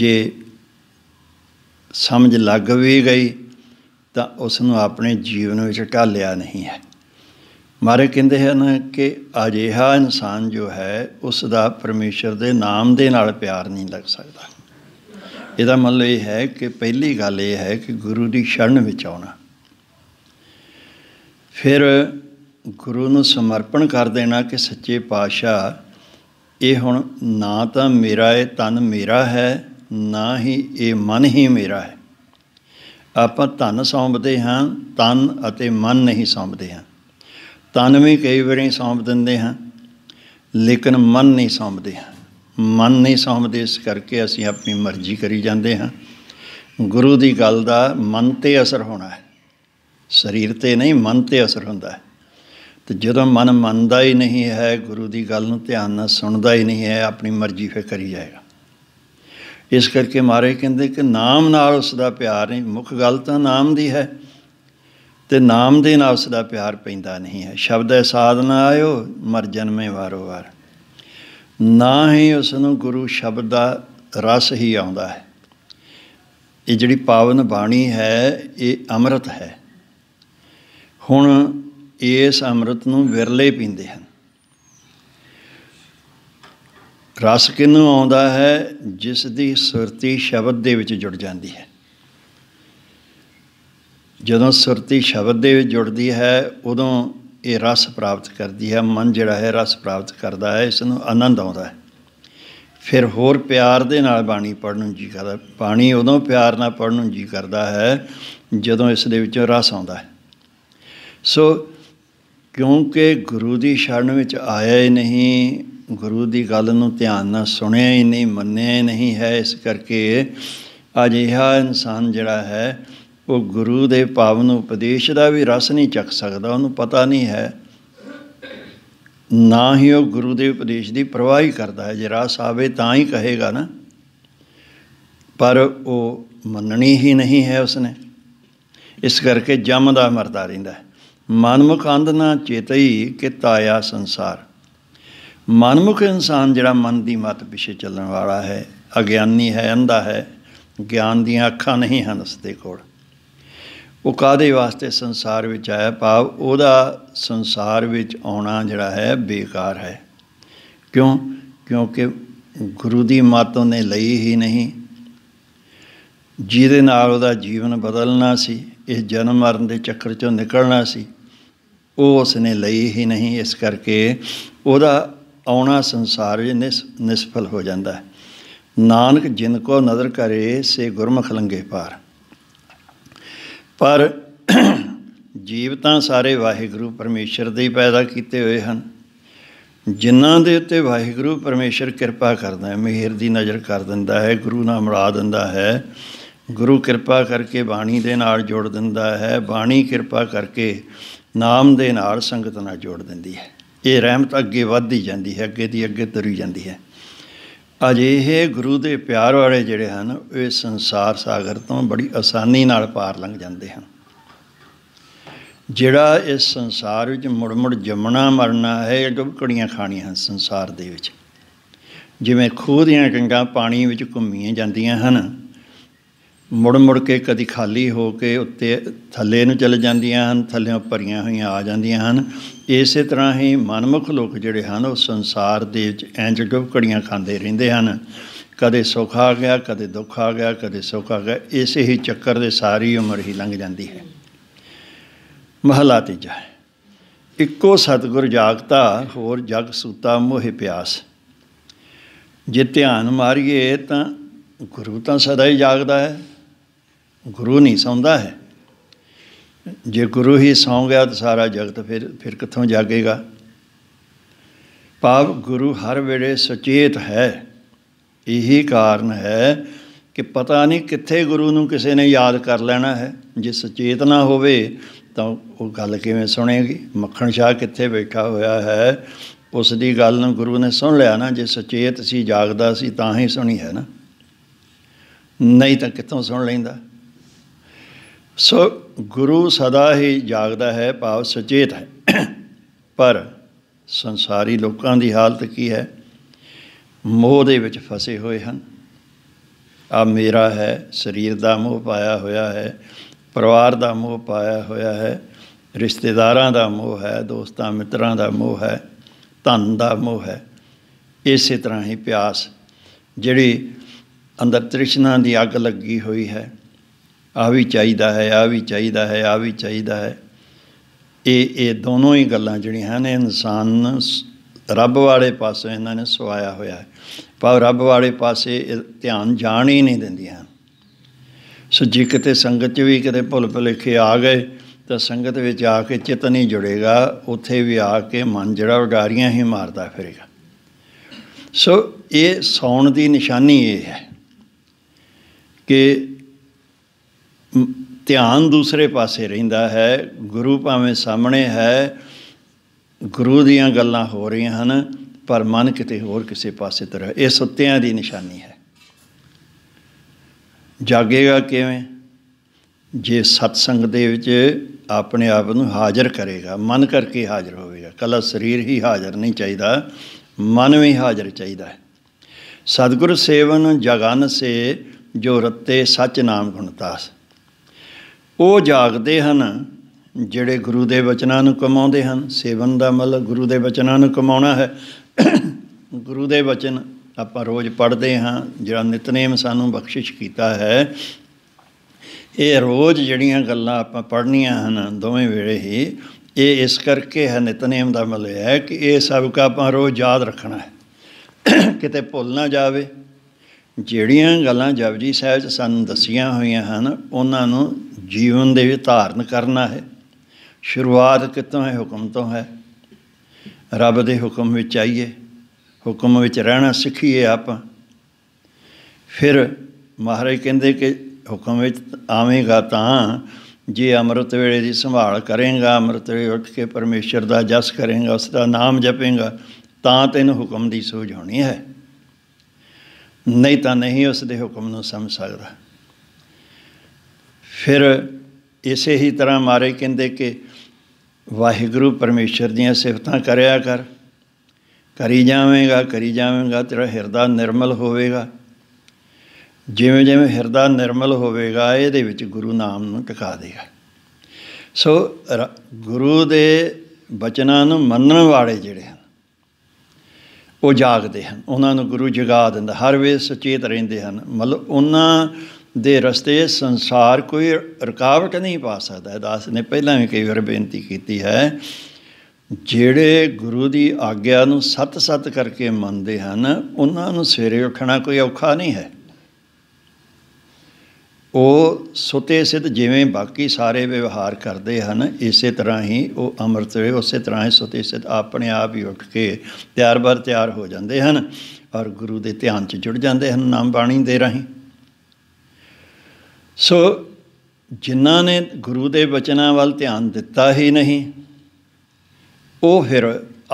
Speaker 1: ਜੇ ਸਮਝ ਲੱਗ ਵੀ ਗਈ ਤਾਂ ਉਸ ਨੂੰ ਆਪਣੇ ਜੀਵਨ ਵਿੱਚ ਢਾਲਿਆ ਨਹੀਂ ਹੈ ਮਾਰੇ ਕਹਿੰਦੇ ਹਨ ਕਿ ਅਜਿਹਾ ਇਨਸਾਨ ਜੋ ਹੈ ਉਸ ਦਾ ਪਰਮੇਸ਼ਰ ਦੇ ਨਾਮ ਦੇ ਨਾਲ ਪਿਆਰ ਨਹੀਂ ਲੱਗ ਸਕਦਾ ਇਹਦਾ ਮਤਲਬ ਇਹ ਹੈ ਕਿ ਪਹਿਲੀ ਗੱਲ ਇਹ ਹੈ ਕਿ ਗੁਰੂ ਦੀ ਸ਼ਰਨ ਵਿੱਚ ਆਉਣਾ ਫਿਰ ਗੁਰੂ ਨੂੰ ਸਮਰਪਣ ਕਰ ਦੇਣਾ ਕਿ ਸੱਚੇ ਪਾਤਸ਼ਾਹ ਇਹ ਹੁਣ ਨਾ ਤਾਂ ਮੇਰਾ ਇਹ ਤਨ ਮੇਰਾ ਹੈ ਨਾ ਹੀ ਇਹ ਮਨ ਹੀ ਮੇਰਾ ਹੈ ਆਪਾਂ ਤਨ ਸੌਂਪਦੇ ਹਾਂ ਤਨ ਅਤੇ ਮਨ ਨਹੀਂ ਸੌਂਪਦੇ ਹਾਂ ਤਨ ਵੀ ਕਈ ਵਾਰੀ ਸੌਂਪ ਦਿੰਦੇ ਹਾਂ ਲੇਕਿਨ ਮਨ ਨਹੀਂ ਸੌਂਪਦੇ ਹਾਂ ਮਨ ਨਹੀਂ ਸੌਂਪਦੇ ਇਸ ਕਰਕੇ ਅਸੀਂ ਆਪਣੀ ਮਰਜ਼ੀ ਕਰੀ ਜਾਂਦੇ ਹਾਂ ਗੁਰੂ ਦੀ ਗੱਲ ਦਾ ਮਨ ਤੇ ਅਸਰ ਹੋਣਾ ਹੈ ਸਰੀਰ ਤੇ ਨਹੀਂ ਮਨ ਤੇ ਅਸਰ ਹੁੰਦਾ ਹੈ ਤੇ ਜਦੋਂ ਮਨ ਮੰਨਦਾ ਹੀ ਨਹੀਂ ਹੈ ਗੁਰੂ ਦੀ ਗੱਲ ਨੂੰ ਧਿਆਨ ਨਾਲ ਸੁਣਦਾ ਹੀ ਨਹੀਂ ਹੈ ਆਪਣੀ ਮਰਜ਼ੀ ਫੇ ਕਰੀ ਜਾਏਗਾ ਇਸ ਕਰਕੇ ਮਾਰੇ ਕਹਿੰਦੇ ਕਿ ਨਾਮ ਨਾਲ ਉਸ ਦਾ ਪਿਆਰ ਨਹੀਂ ਮੁੱਖ ਗੱਲ ਤਾਂ ਨਾਮ ਦੀ ਹੈ ਤੇ ਨਾਮ ਦੇ ਨਾਲ ਉਸ ਦਾ ਪਿਆਰ ਪੈਂਦਾ ਨਹੀਂ ਹੈ ਸ਼ਬਦ ਹੈ ਸਾਧਨਾ ਆਇਓ ਮਰ ਜਨਮੇ ਵਾਰੋ ਵਾਰ ਨਾ ਹੀ ਉਸ ਨੂੰ ਗੁਰੂ ਸ਼ਬਦ ਦਾ ਰਸ ਹੀ ਆਉਂਦਾ ਹੈ ਇਹ ਜਿਹੜੀ ਪਾਵਨ ਬਾਣੀ ਹੈ ਇਹ ਅੰਮ੍ਰਿਤ ਹੈ ਹੁਣ ਇਸ ਅੰਮ੍ਰਿਤ ਨੂੰ ਵਿਰਲੇ ਪੀਂਦੇ ਹਨ ਰਸ ਕਿਨੂੰ ਆਉਂਦਾ ਹੈ ਜਿਸ ਦੀ ਸੁਰਤੀ ਸ਼ਬਦ ਦੇ ਵਿੱਚ ਜੁੜ ਜਾਂਦੀ ਹੈ ਜਦੋਂ ਸੁਰਤੀ ਸ਼ਬਦ ਦੇ ਵਿੱਚ ਜੁੜਦੀ ਹੈ ਉਦੋਂ ਇਹ ਰਸ ਪ੍ਰਾਪਤ ਕਰਦੀ ਹੈ ਮਨ ਜਿਹੜਾ ਹੈ ਰਸ ਪ੍ਰਾਪਤ ਕਰਦਾ ਹੈ ਇਸ ਨੂੰ ਆਨੰਦ ਆਉਂਦਾ ਹੈ ਫਿਰ ਹੋਰ ਪਿਆਰ ਦੇ ਨਾਲ ਬਾਣੀ ਪੜਨ ਨੂੰ ਜੀ ਕਰਦਾ ਪਾਣੀ ਉਦੋਂ ਪਿਆਰ ਨਾਲ ਪੜਨ ਨੂੰ ਜੀ ਕਰਦਾ ਹੈ ਜਦੋਂ ਇਸ ਦੇ ਵਿੱਚੋਂ ਰਸ ਆਉਂਦਾ ਹੈ ਸੋ ਕਿਉਂਕਿ ਗੁਰੂ ਦੀ ਸ਼ਰਨ ਵਿੱਚ ਆਇਆ ਹੀ ਨਹੀਂ ਗੁਰੂ ਦੀ ਗੱਲ ਨੂੰ ਧਿਆਨ ਨਾਲ ਸੁਣਿਆ ਹੀ ਨਹੀਂ ਮੰਨਿਆ ਹੀ ਨਹੀਂ ਹੈ ਇਸ ਕਰਕੇ ਅਜਿਹਾ ਇਨਸਾਨ ਜਿਹੜਾ ਹੈ ਉਹ ਗੁਰੂ ਦੇ ਪਾਵਨ ਉਪਦੇਸ਼ ਦਾ ਵੀ ਰਸ ਨਹੀਂ ਚੱਕ ਸਕਦਾ ਉਹਨੂੰ ਪਤਾ ਨਹੀਂ ਹੈ ਨਾ ਹੀ ਉਹ ਗੁਰੂ ਦੇ ਉਪਦੇਸ਼ ਦੀ ਪਰਵਾਹ ਹੀ ਕਰਦਾ ਹੈ ਜੇ ਰਸ ਆਵੇ ਤਾਂ ਹੀ ਕਹੇਗਾ ਨਾ ਪਰ ਉਹ ਮੰਨਣੀ ਹੀ ਨਹੀਂ ਹੈ ਉਸਨੇ ਇਸ ਕਰਕੇ ਜੰਮਦਾ ਮਰਦਾ ਰਹਿੰਦਾ ਹੈ ਮਨਮੁਖ ਅੰਧ ਨਾ ਚੇਤਈ ਕਿ ਤਾਇਆ ਸੰਸਾਰ ਮਨਮੁਖ ਇਨਸਾਨ ਜਿਹੜਾ ਮਨ ਦੀ ਮਤ ਪਿੱਛੇ ਚੱਲਣ ਵਾਲਾ ਹੈ ਅਗਿਆਨੀ ਹੈ ਅੰਧਾ ਹੈ ਗਿਆਨ ਦੀਆਂ ਅੱਖਾਂ ਨਹੀਂ ਹਨ ਉਸ ਦੇ ਕੋਲ ਉਹ ਕਾਦੇ ਵਾਸਤੇ ਸੰਸਾਰ ਵਿੱਚ ਆਇਆ ਭਾਵ ਉਹਦਾ ਸੰਸਾਰ ਵਿੱਚ ਆਉਣਾ ਜਿਹੜਾ ਹੈ ਬੇਕਾਰ ਹੈ ਕਿਉਂ ਕਿਉਂਕਿ ਗੁਰੂ ਦੀ ਮੱਤ ਉਹਨੇ ਲਈ ਹੀ ਨਹੀਂ ਜਿਹਦੇ ਨਾਲ ਉਹਦਾ ਜੀਵਨ ਬਦਲਣਾ ਸੀ ਇਸ ਜਨਮ ਮਰਨ ਦੇ ਚੱਕਰ ਚੋਂ ਨਿਕਲਣਾ ਸੀ ਉਹ ਉਸਨੇ ਲਈ ਹੀ ਨਹੀਂ ਇਸ ਕਰਕੇ ਉਹਦਾ ਆਉਣਾ ਸੰਸਾਰ ਵਿੱਚ ਨਿਸਫਲ ਹੋ ਜਾਂਦਾ ਹੈ ਨਾਨਕ ਜਿਨ ਕੋ ਨਦਰ ਕਰੇ ਸੇ ਗੁਰਮਖ ਲੰਗੇ ਪਾਰ ਪਰ ਜੀਵ ਤਾਂ ਸਾਰੇ ਵਾਹਿਗੁਰੂ ਪਰਮੇਸ਼ਰ ਦੇ ਹੀ ਪੈਦਾ ਕੀਤੇ ਹੋਏ ਹਨ ਜਿਨ੍ਹਾਂ ਦੇ ਉੱਤੇ ਵਾਹਿਗੁਰੂ ਪਰਮੇਸ਼ਰ ਕਿਰਪਾ ਕਰਦਾ ਹੈ ਮਿਹਰ ਦੀ ਨਜ਼ਰ ਕਰ ਦਿੰਦਾ ਹੈ ਗੁਰੂ ਨਾਲ ਮਿਲਾ ਦਿੰਦਾ ਹੈ ਗੁਰੂ ਕਿਰਪਾ ਕਰਕੇ ਬਾਣੀ ਦੇ ਨਾਲ ਜੋੜ ਦਿੰਦਾ ਹੈ ਬਾਣੀ ਕਿਰਪਾ ਕਰਕੇ ਨਾਮ ਦੇ ਨਾਲ ਸੰਗਤ ਨਾਲ ਜੋੜ ਦਿੰਦੀ ਹੈ ਇਹ ਰਹਿਮਤ ਅੱਗੇ ਵੱਧਦੀ ਜਾਂਦੀ ਹੈ ਅੱਗੇ ਦੀ ਅੱਗੇ ਤੁਰੀ ਜਾਂਦੀ ਹੈ ਅਜਿਹੇ ਗੁਰੂ ਦੇ ਪਿਆਰ ਵਾਲੇ ਜਿਹੜੇ ਹਨ ਇਹ ਸੰਸਾਰ ਸਾਗਰ ਤੋਂ ਬੜੀ ਆਸਾਨੀ ਨਾਲ ਪਾਰ ਲੰਘ ਜਾਂਦੇ ਹਨ ਜਿਹੜਾ ਇਸ ਸੰਸਾਰ ਵਿੱਚ ਮੁੜ-ਮੁੜ ਜੰਮਣਾ ਮਰਨਾ ਹੈ ਇਹ ਡੁਬਕੜੀਆਂ ਖਾਣੀਆਂ ਹਨ ਸੰਸਾਰ ਦੇ ਵਿੱਚ ਜਿਵੇਂ ਖੂਹ ਦੀਆਂ ਕੰਗਾ ਪਾਣੀ ਵਿੱਚ ਘੁੰਮੀਆਂ ਜਾਂਦੀਆਂ ਹਨ ਮੁੜ ਮੁੜ ਕੇ ਕਦੀ ਖਾਲੀ ਹੋ ਕੇ ਉੱਤੇ ਥੱਲੇ ਨੂੰ ਚਲੇ ਜਾਂਦੀਆਂ ਹਨ ਥੱਲੇ ਭਰੀਆਂ ਹੋਈਆਂ ਆ ਜਾਂਦੀਆਂ ਹਨ ਇਸੇ ਤਰ੍ਹਾਂ ਹੀ ਮਨਮੁਖ ਲੋਕ ਜਿਹੜੇ ਹਨ ਉਹ ਸੰਸਾਰ ਦੇ ਵਿੱਚ ਇੰਜ ਡੁਬਕੜੀਆਂ ਖਾਂਦੇ ਰਹਿੰਦੇ ਹਨ ਕਦੇ ਸੁੱਖ ਆ ਗਿਆ ਕਦੇ ਦੁੱਖ ਆ ਗਿਆ ਕਦੇ ਸੁੱਖ ਆ ਗਿਆ ਇਸੇ ਹੀ ਚੱਕਰ ਦੇ ਸਾਰੀ ਉਮਰ ਹੀ ਲੰਘ ਜਾਂਦੀ ਹੈ ਮਹਲਾ ਤੀਜਾ ਇੱਕੋ ਸਤਗੁਰ ਜਾਗਤਾ ਹੋਰ ਜਗ ਸੂਤਾ ਮੋਹਿ ਪਿਆਸ ਜੇ ਧਿਆਨ ਮਾਰੀਏ ਤਾਂ ਗੁਰੂ ਤਾਂ ਸਦਾ ਹੀ ਜਾਗਦਾ ਹੈ ਗੁਰੂ ਨਹੀਂ ਸੌਂਦਾ ਹੈ ਜੇ ਗੁਰੂ ਹੀ ਸੌਂ ਗਿਆ ਤਾਂ ਸਾਰਾ ਜਗਤ ਫਿਰ ਫਿਰ ਕਿੱਥੋਂ ਜਾਗੇਗਾ ਭਾਵ ਗੁਰੂ ਹਰ ਵੇਲੇ ਸੁਚੇਤ ਹੈ ਇਹੀ ਕਾਰਨ ਹੈ ਕਿ ਪਤਾ ਨਹੀਂ ਕਿੱਥੇ ਗੁਰੂ ਨੂੰ ਕਿਸੇ ਨੇ ਯਾਦ ਕਰ ਲੈਣਾ ਹੈ ਜੇ ਸੁਚੇਤ ਨਾ ਹੋਵੇ ਤਾਂ ਉਹ ਗੱਲ ਕਿਵੇਂ ਸੁਣੇਗੀ ਮੱਖਣ ਸ਼ਾਹ ਕਿੱਥੇ ਬੈਠਾ ਹੋਇਆ ਹੈ ਉਸ ਦੀ ਗੱਲ ਨੂੰ ਗੁਰੂ ਨੇ ਸੁਣ ਲਿਆ ਨਾ ਜੇ ਸੁਚੇਤ ਸੀ ਜਾਗਦਾ ਸੀ ਤਾਂ ਹੀ ਸੁਣੀ ਹੈ ਨਾ ਨਹੀਂ ਤਾਂ ਕਿੱਥੋਂ ਸੁਣ ਲੈਂਦਾ ਸੋ ਗੁਰੂ ਸਦਾ ਹੀ ਜਾਗਦਾ ਹੈ ਭਾਵ ਸਚੇਤ ਹੈ ਪਰ ਸੰਸਾਰੀ ਲੋਕਾਂ ਦੀ ਹਾਲਤ ਕੀ ਹੈ ਮੋਹ ਦੇ ਵਿੱਚ ਫਸੇ ਹੋਏ ਹਨ ਆ ਮੇਰਾ ਹੈ ਸਰੀਰ ਦਾ ਮੋਹ ਪਾਇਆ ਹੋਇਆ ਹੈ ਪਰਿਵਾਰ ਦਾ ਮੋਹ ਪਾਇਆ ਹੋਇਆ ਹੈ ਰਿਸ਼ਤੇਦਾਰਾਂ ਦਾ ਮੋਹ ਹੈ ਦੋਸਤਾਂ ਮਿੱਤਰਾਂ ਦਾ ਮੋਹ ਹੈ ਧਨ ਦਾ ਮੋਹ ਹੈ ਇਸੇ ਤਰ੍ਹਾਂ ਹੀ ਪਿਆਸ ਜਿਹੜੀ ਅੰਦਰ ਤ੍ਰਿਸ਼ਨਾ ਦੀ ਅੱਗ ਲੱਗੀ ਹੋਈ ਹੈ ਆ ਵੀ ਚਾਹੀਦਾ ਹੈ ਆ ਵੀ ਚਾਹੀਦਾ ਹੈ ਆ ਵੀ ਚਾਹੀਦਾ ਹੈ ਇਹ ਇਹ ਦੋਨੋਂ ਹੀ ਗੱਲਾਂ ਜਿਹੜੀਆਂ ਹਨ ਇਨਸਾਨ ਰੱਬ ਵਾਲੇ ਪਾਸੇ ਇਹਨਾਂ ਨੇ ਸਵਾਇਆ ਹੋਇਆ ਹੈ ਪਰ ਰੱਬ ਵਾਲੇ ਪਾਸੇ ਧਿਆਨ ਜਾਣ ਹੀ ਨਹੀਂ ਦਿੰਦੀਆਂ ਸੋ ਜੇ ਕਿਤੇ ਸੰਗਤ 'ਚ ਵੀ ਕਿਤੇ ਭੁੱਲ ਭੁਲੇਖੇ ਆ ਗਏ ਤਾਂ ਸੰਗਤ ਵਿੱਚ ਆ ਕੇ ਚਿਤ ਨਹੀਂ ਜੁੜੇਗਾ ਉੱਥੇ ਵੀ ਆ ਕੇ ਮਨ ਜਿਹੜਾ ਉਡਾਰੀਆਂ ਹੀ ਮਾਰਦਾ ਫਿਰੇਗਾ ਸੋ ਇਹ ਸੌਣ ਦੀ ਨਿਸ਼ਾਨੀ ਇਹ ਹੈ ਕਿ ਧਿਆਨ ਦੂਸਰੇ ਪਾਸੇ ਰਹਿੰਦਾ ਹੈ ਗੁਰੂ ਭਾਵੇਂ ਸਾਹਮਣੇ ਹੈ ਗੁਰੂ ਦੀਆਂ ਗੱਲਾਂ ਹੋ ਰਹੀਆਂ ਹਨ ਪਰ ਮਨ ਕਿਤੇ ਹੋਰ ਕਿਸੇ ਪਾਸੇ ਤਰ ਇਹ ਸੁੱਤਿਆਂ ਦੀ ਨਿਸ਼ਾਨੀ ਹੈ ਜਾਗੇਗਾ ਕਿਵੇਂ ਜੇ ਸਤਸੰਗ ਦੇ ਵਿੱਚ ਆਪਣੇ ਆਪ ਨੂੰ ਹਾਜ਼ਰ ਕਰੇਗਾ ਮਨ ਕਰਕੇ ਹਾਜ਼ਰ ਹੋਵੇਗਾ ਕੱਲਾ ਸਰੀਰ ਹੀ ਹਾਜ਼ਰ ਨਹੀਂ ਚਾਹੀਦਾ ਮਨ ਵੀ ਹਾਜ਼ਰ ਚਾਹੀਦਾ ਹੈ ਸਤਿਗੁਰ ਸੇਵਨ ਜਗਨ ਸੇ ਜੋ ਰੱਤੇ ਸੱਚ ਨਾਮ ਗੁਣਤਾਸ ਉਹ ਜਾਗਦੇ ਹਨ ਜਿਹੜੇ ਗੁਰੂ ਦੇ ਬਚਨਾਂ ਨੂੰ ਕਮਾਉਂਦੇ ਹਨ ਸੇਵਨ ਦਾ ਮਤਲਬ ਗੁਰੂ ਦੇ ਬਚਨਾਂ ਨੂੰ ਕਮਾਉਣਾ ਹੈ ਗੁਰੂ ਦੇ ਬਚਨ ਆਪਾਂ ਰੋਜ਼ ਪੜ੍ਹਦੇ ਹਾਂ ਜਿਹੜਾ ਨਿਤਨੇਮ ਸਾਨੂੰ ਬਖਸ਼ਿਸ਼ ਕੀਤਾ ਹੈ ਇਹ ਰੋਜ਼ ਜਿਹੜੀਆਂ ਗੱਲਾਂ ਆਪਾਂ ਪੜ੍ਹਨੀਆਂ ਹਨ ਦੋਵੇਂ ਵੇਲੇ ਹੀ ਇਹ ਇਸ ਕਰਕੇ ਹੈ ਨਿਤਨੇਮ ਦਾ ਮਤਲਬ ਹੈ ਕਿ ਇਹ ਸਭ ਕਾ ਆਪਾਂ ਰੋਜ਼ ਯਾਦ ਰੱਖਣਾ ਹੈ ਕਿਤੇ ਭੁੱਲ ਨਾ ਜਾਵੇ ਜਿਹੜੀਆਂ ਗੱਲਾਂ ਜਪਜੀ ਸਾਹਿਬ 'ਚ ਸਾਨੂੰ ਦੱਸੀਆਂ ਹੋਈਆਂ ਹਨ ਉਹਨਾਂ ਨੂੰ ਜੀਵਨ ਦੇ ਵਿੱਚ ਧਾਰਨ ਕਰਨਾ ਹੈ ਸ਼ੁਰੂਆਤ ਕਿਤੋਂ ਹੈ ਹੁਕਮ ਤੋਂ ਹੈ ਰੱਬ ਦੇ ਹੁਕਮ ਵਿੱਚ ਆਈਏ ਹੁਕਮ ਵਿੱਚ ਰਹਿਣਾ ਸਿੱਖੀਏ ਆਪਾਂ ਫਿਰ ਮਹਾਰਾਜ ਕਹਿੰਦੇ ਕਿ ਹੁਕਮ ਵਿੱਚ ਆਵੇਂਗਾ ਤਾਂ ਜੇ ਅੰਮ੍ਰਿਤ ਵੇਲੇ ਦੀ ਸੰਭਾਲ ਕਰੇਗਾ ਅੰਮ੍ਰਿਤ ਵੇਲੇ ਉੱਠ ਕੇ ਪਰਮੇਸ਼ਰ ਦਾ ਜਸ ਕਰੇਗਾ ਉਸ ਦਾ ਨਾਮ ਜਪੇਗਾ ਤਾਂ ਤੈਨੂੰ ਹੁਕਮ ਦੀ ਸੋਝ ਹੋਣੀ ਹੈ ਨਹੀਂ ਤਾਂ ਨਹੀਂ ਉਸ ਦੇ ਹੁਕਮ ਨੂੰ ਸਮਝ ਸਕਦਾ ਫਿਰ ਇਸੇ ਹੀ ਤਰ੍ਹਾਂ ਮਾਰੇ ਕਹਿੰਦੇ ਕਿ ਵਾਹਿਗੁਰੂ ਪਰਮੇਸ਼ਰ ਦੀਆਂ ਸਿਫਤਾਂ ਕਰਿਆ ਕਰ ਕਰੀ ਜਾਵੇਂਗਾ ਕਰੀ ਜਾਵੇਂਗਾ ਤੇਰਾ ਹਿਰਦਾ ਨਿਰਮਲ ਹੋਵੇਗਾ ਜਿਵੇਂ ਜਿਵੇਂ ਹਿਰਦਾ ਨਿਰਮਲ ਹੋਵੇਗਾ ਇਹਦੇ ਵਿੱਚ ਗੁਰੂ ਨਾਮ ਨੂੰ ਟਿਕਾ ਦੇਗਾ ਸੋ ਗੁਰੂ ਦੇ ਬਚਨਾਂ ਨੂੰ ਮੰਨਣ ਵਾਲੇ ਜਿਹੜੇ ਉਹ ਜਾਗਦੇ ਹਨ ਉਹਨਾਂ ਨੂੰ ਗੁਰੂ ਜਗਾ ਦਿੰਦਾ ਹਰ ਵੇਲੇ ਸੁਚੇਤ ਰਹਿੰਦੇ ਹਨ ਮਤਲਬ ਉਹਨਾਂ ਦੇ ਰਸਤੇ ਸੰਸਾਰ ਕੋਈ ਰੁਕਾਵਟ ਨਹੀਂ ਪਾ ਸਕਦਾ ਦਾਸ ਨੇ ਪਹਿਲਾਂ ਵੀ ਕਈ ਵਾਰ ਬੇਨਤੀ ਕੀਤੀ ਹੈ ਜਿਹੜੇ ਗੁਰੂ ਦੀ ਆਗਿਆ ਨੂੰ ਸਤ ਸਤ ਕਰਕੇ ਮੰਨਦੇ ਹਨ ਉਹਨਾਂ ਨੂੰ ਸਵੇਰੇ ਉੱਠਣਾ ਕੋਈ ਔਖਾ ਨਹੀਂ ਹੈ ਉਹ ਸੁਤੇ ਸਿੱਧ ਜਿਵੇਂ ਬਾਕੀ ਸਾਰੇ ਵਿਵਹਾਰ ਕਰਦੇ ਹਨ ਇਸੇ ਤਰ੍ਹਾਂ ਹੀ ਉਹ ਅੰਮ੍ਰਿਤ ਵੇ ਉਸੇ ਤਰ੍ਹਾਂ ਹੀ ਸੁਤੇ ਸਿੱਧ ਆਪਣੇ ਆਪ ਹੀ ਉੱਠ ਕੇ ਤਿਆਰ ਬਰ ਤਿਆਰ ਹੋ ਜਾਂਦੇ ਹਨ ਔਰ ਗੁਰੂ ਦੇ ਧਿਆਨ 'ਚ ਜੁੜ ਜਾਂਦੇ ਹਨ ਨਾਮ ਬਾਣੀ ਦੇ ਰਾਹੀਂ ਸੋ ਜਿਨ੍ਹਾਂ ਨੇ ਗੁਰੂ ਦੇ ਬਚਨਾਂ ਵੱਲ ਧਿਆਨ ਦਿੱਤਾ ਹੀ ਨਹੀਂ ਉਹ ਫਿਰ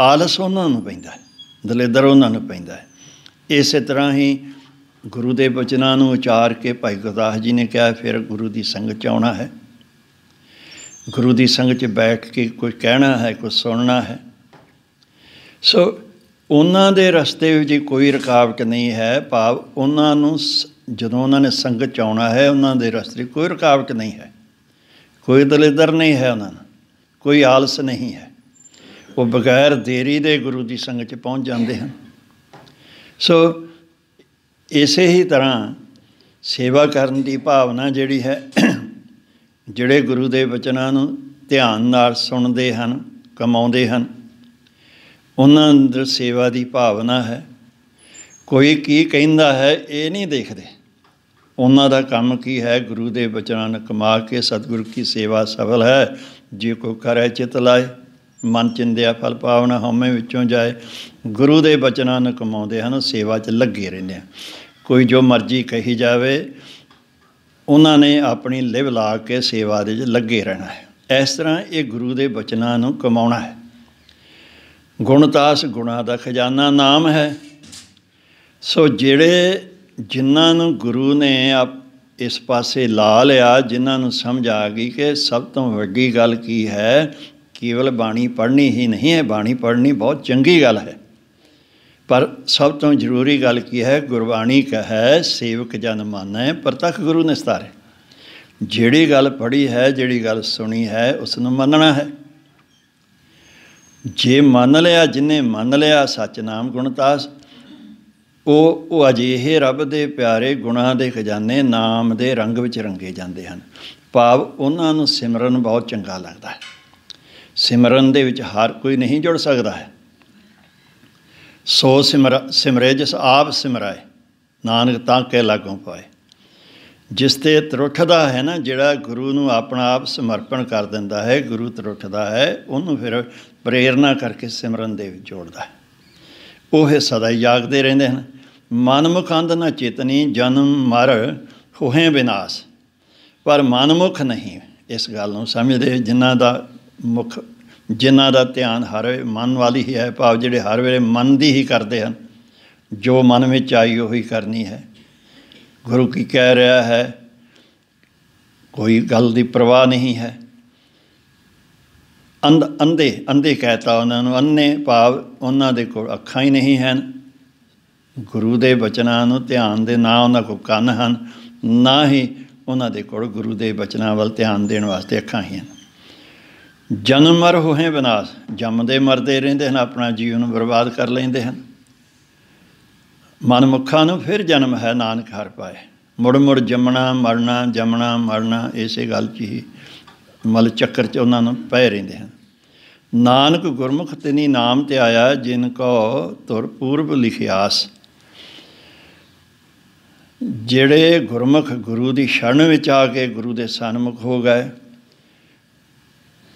Speaker 1: ਆਲਸ ਉਹਨਾਂ ਨੂੰ ਪੈਂਦਾ ਹੈ ਦਲੇਦਰ ਉਹਨਾਂ ਨੂੰ ਪੈਂਦਾ ਹੈ ਇਸੇ ਤਰ੍ਹਾਂ ਹੀ ਗੁਰੂ ਦੇ ਬਚਨਾਂ ਨੂੰ ਉਚਾਰ ਕੇ ਭਾਈ ਗੁਰਦਾਸ ਜੀ ਨੇ ਕਿਹਾ ਫਿਰ ਗੁਰੂ ਦੀ ਸੰਗਤ ਚ ਆਉਣਾ ਹੈ ਗੁਰੂ ਦੀ ਸੰਗਤ ਚ ਬੈਠ ਕੇ ਕੁਝ ਕਹਿਣਾ ਹੈ ਕੁਝ ਸੁਣਨਾ ਹੈ ਸੋ ਉਹਨਾਂ ਦੇ ਰਸਤੇ ਵਿੱਚ ਕੋਈ ਰੁਕਾਵਟ ਨਹੀਂ ਹੈ ਭਾਵ ਉਹਨਾਂ ਨੂੰ ਜਦੋਂ ਉਹਨਾਂ ਨੇ ਸੰਗਤ ਚ ਆਉਣਾ ਹੈ ਉਹਨਾਂ ਦੇ ਰਸਤੇ ਕੋਈ ਰੁਕਾਵਟ ਨਹੀਂ ਹੈ ਕੋਈ ਦਲੇਦਰ ਨਹੀਂ ਹੈ ਉਹਨਾਂ ਨੂੰ ਕੋਈ ਆਲਸ ਨਹੀਂ ਹੈ ਉਹ ਬਗੈਰ ਦੇਰੀ ਦੇ ਗੁਰੂ ਦੀ ਸੰਗਤ ਚ ਪਹੁੰਚ ਜਾਂਦੇ ਹਨ ਸੋ ਇਸੇ ਹੀ ਤਰ੍ਹਾਂ ਸੇਵਾ ਕਰਨ ਦੀ ਭਾਵਨਾ ਜਿਹੜੀ ਹੈ ਜਿਹੜੇ ਗੁਰੂ ਦੇ ਬਚਨਾਂ ਨੂੰ ਧਿਆਨ ਨਾਲ ਸੁਣਦੇ ਹਨ ਕਮਾਉਂਦੇ ਹਨ ਉਹਨਾਂ ਅੰਦਰ ਸੇਵਾ ਦੀ ਭਾਵਨਾ ਹੈ ਕੋਈ ਕੀ ਕਹਿੰਦਾ ਹੈ ਇਹ ਨਹੀਂ ਦੇਖਦੇ ਉਹਨਾਂ ਦਾ ਕੰਮ ਕੀ ਹੈ ਗੁਰੂ ਦੇ ਬਚਨਾਂ ਨੂੰ ਕਮਾ ਕੇ ਸਤਿਗੁਰ ਕੀ ਸੇਵਾ ਸਫਲ ਹੈ ਜੇ ਕੋ ਕਰੇ ਚਿਤ ਲਾਏ ਮਨ ਚਿੰਦਿਆ ਫਲ ਪਾਵਣਾ ਹਉਮੈ ਵਿੱਚੋਂ ਜਾਏ ਗੁਰੂ ਦੇ ਬਚਨਾਂ ਨੂੰ ਕਮਾਉਂਦੇ ਹਨ ਸੇਵਾ 'ਚ ਲੱਗੇ ਰਹਿੰਦੇ ਆ ਕੋਈ ਜੋ ਮਰਜ਼ੀ ਕਹੀ ਜਾਵੇ ਉਹਨਾਂ ਨੇ ਆਪਣੀ ਲਿਵ ਲਾ ਕੇ ਸੇਵਾ ਦੇ ਵਿੱਚ ਲੱਗੇ ਰਹਿਣਾ ਹੈ ਇਸ ਤਰ੍ਹਾਂ ਇਹ ਗੁਰੂ ਦੇ ਬਚਨਾਂ ਨੂੰ ਕਮਾਉਣਾ ਹੈ ਗੁਣਤਾਸ ਗੁਣਾ ਦਾ ਖਜ਼ਾਨਾ ਨਾਮ ਹੈ ਸੋ ਜਿਹੜੇ ਜਿਨ੍ਹਾਂ ਨੂੰ ਗੁਰੂ ਨੇ ਆਪ ਇਸ ਪਾਸੇ ਲਾ ਲਿਆ ਜਿਨ੍ਹਾਂ ਨੂੰ ਸਮਝ ਆ ਗਈ ਕਿ ਸਭ ਤੋਂ ਵੱਡੀ ਗੱਲ ਕੀ ਹੈ ਕੇਵਲ ਬਾਣੀ ਪੜ੍ਹਨੀ ਹੀ ਨਹੀਂ ਹੈ ਬਾਣੀ ਪੜ੍ਹਨੀ ਬਹੁਤ ਚੰਗੀ ਗੱਲ ਹੈ ਪਰ ਸਭ ਤੋਂ ਜ਼ਰੂਰੀ ਗੱਲ ਕੀ ਹੈ ਗੁਰਬਾਣੀ ਕਹੈ ਸੇਵਕ ਜਨ ਮਾਨੈ ਪ੍ਰਤਖ ਗੁਰੂ ਨਿਸਤਾਰੇ ਜਿਹੜੀ ਗੱਲ ਪੜ੍ਹੀ ਹੈ ਜਿਹੜੀ ਗੱਲ ਸੁਣੀ ਹੈ ਉਸ ਨੂੰ ਮੰਨਣਾ ਹੈ ਜੇ ਮੰਨ ਲਿਆ ਜਿਨੇ ਮੰਨ ਲਿਆ ਸਤਨਾਮ ਗੁਣਤਾਸ ਉਹ ਉਹ ਅਜਿਹੇ ਰੱਬ ਦੇ ਪਿਆਰੇ ਗੁਣਾ ਦੇ ਖਜ਼ਾਨੇ ਨਾਮ ਦੇ ਰੰਗ ਵਿੱਚ ਰੰਗੇ ਜਾਂਦੇ ਹਨ ਭਾਵ ਉਹਨਾਂ ਨੂੰ ਸਿਮਰਨ ਬਹੁਤ ਚੰਗਾ ਲੱਗਦਾ ਹੈ ਸਿਮਰਨ ਦੇ ਵਿੱਚ ਹਰ ਕੋਈ ਨਹੀਂ ਜੁੜ ਸਕਦਾ ਹੈ ਸੋ ਸਿਮਰ ਸਿਮਰੇ ਜਿਸ ਆਪ ਸਿਮਰਾਏ ਨਾਨਕ ਤਾਂ ਕਹਿ ਲਾਗੋਂ ਪਾਏ ਜਿਸ ਤੇ ਤਰੁੱਠਦਾ ਹੈ ਨਾ ਜਿਹੜਾ ਗੁਰੂ ਨੂੰ ਆਪਣਾ ਆਪ ਸਮਰਪਣ ਕਰ ਦਿੰਦਾ ਹੈ ਗੁਰੂ ਤਰੁੱਠਦਾ ਹੈ ਉਹਨੂੰ ਫਿਰ ਪ੍ਰੇਰਣਾ ਕਰਕੇ ਸਿਮਰਨ ਦੇ ਵਿੱਚ ਜੋੜਦਾ ਹੈ ਉਹ ਸਦਾ ਯਾਗਦੇ ਰਹਿੰਦੇ ਹਨ ਮਨਮੁਖ ਅੰਧ ਨਾ ਚੇਤਨੀ ਜਨਮ ਮਰ ਹੋਹੇ ਬਿਨਾਸ਼ ਪਰ ਮਨਮੁਖ ਨਹੀਂ ਇਸ ਗੱਲ ਨੂੰ ਸਮਝਦੇ ਜਿਨ੍ਹਾਂ ਦਾ ਮੁਖ ਜਿਨ੍ਹਾਂ ਦਾ ਧਿਆਨ ਹਰ ਮਨ ਵਾਲੀ ਹੀ ਹੈ ਭਾਵ ਜਿਹੜੇ ਹਰ ਵੇਲੇ ਮਨ ਦੀ ਹੀ ਕਰਦੇ ਹਨ ਜੋ ਮਨ ਵਿੱਚ ਆਈ ਉਹੀ ਕਰਨੀ ਹੈ ਗੁਰੂ ਕੀ ਕਹਿ ਰਿਹਾ ਹੈ ਕੋਈ ਗੱਲ ਦੀ ਪਰਵਾਹ ਨਹੀਂ ਹੈ ਅੰਧ ਅੰਦੇ ਅੰਦੇ ਕਹਤਾ ਉਹਨਾਂ ਨੂੰ ਅੰਨੇ ਭਾਵ ਉਹਨਾਂ ਦੇ ਕੋਲ ਅੱਖਾਂ ਹੀ ਨਹੀਂ ਹਨ ਗੁਰੂ ਦੇ ਬਚਨਾਂ ਨੂੰ ਧਿਆਨ ਦੇ ਨਾ ਉਹਨਾਂ ਕੋਲ ਕੰਨ ਹਨ ਨਾ ਹੀ ਉਹਨਾਂ ਦੇ ਕੋਲ ਗੁਰੂ ਦੇ ਬਚਨਾਂ ਵੱਲ ਧਿਆਨ ਦੇਣ ਵਾਸਤੇ ਅੱਖਾਂ ਹੀ ਹਨ ਜਨਮ ਮਰ ਹੋਏ ਬਨਾਸ ਜੰਮਦੇ ਮਰਦੇ ਰਹਿੰਦੇ ਹਨ ਆਪਣਾ ਜੀਵਨ ਬਰਬਾਦ ਕਰ ਲੈਂਦੇ ਹਨ ਮਨਮੁੱਖਾਂ ਨੂੰ ਫਿਰ ਜਨਮ ਹੈ ਨਾਨਕ ਹਰ ਪਾਏ ਮੁੜ ਮੁੜ ਜੰਮਣਾ ਮਰਨਾ ਜੰਮਣਾ ਮਰਨਾ ਇਸੇ ਗੱਲ 'ਚ ਹੀ ਮਲ ਚੱਕਰ 'ਚ ਉਹਨਾਂ ਨੂੰ ਪੈ ਰਹਿੰਦੇ ਹਨ ਨਾਨਕ ਗੁਰਮੁਖ ਤਿਨੀ ਨਾਮ ਤੇ ਆਇਆ ਜਿਨ ਕੋ ਤੁਰ ਪੂਰਬ ਲਿਖਿਆਸ ਜਿਹੜੇ ਗੁਰਮੁਖ ਗੁਰੂ ਦੀ ਸ਼ਰਨ ਵਿੱਚ ਆ ਕੇ ਗੁਰੂ ਦੇ ਸਨਮੁਖ ਹੋ ਗਏ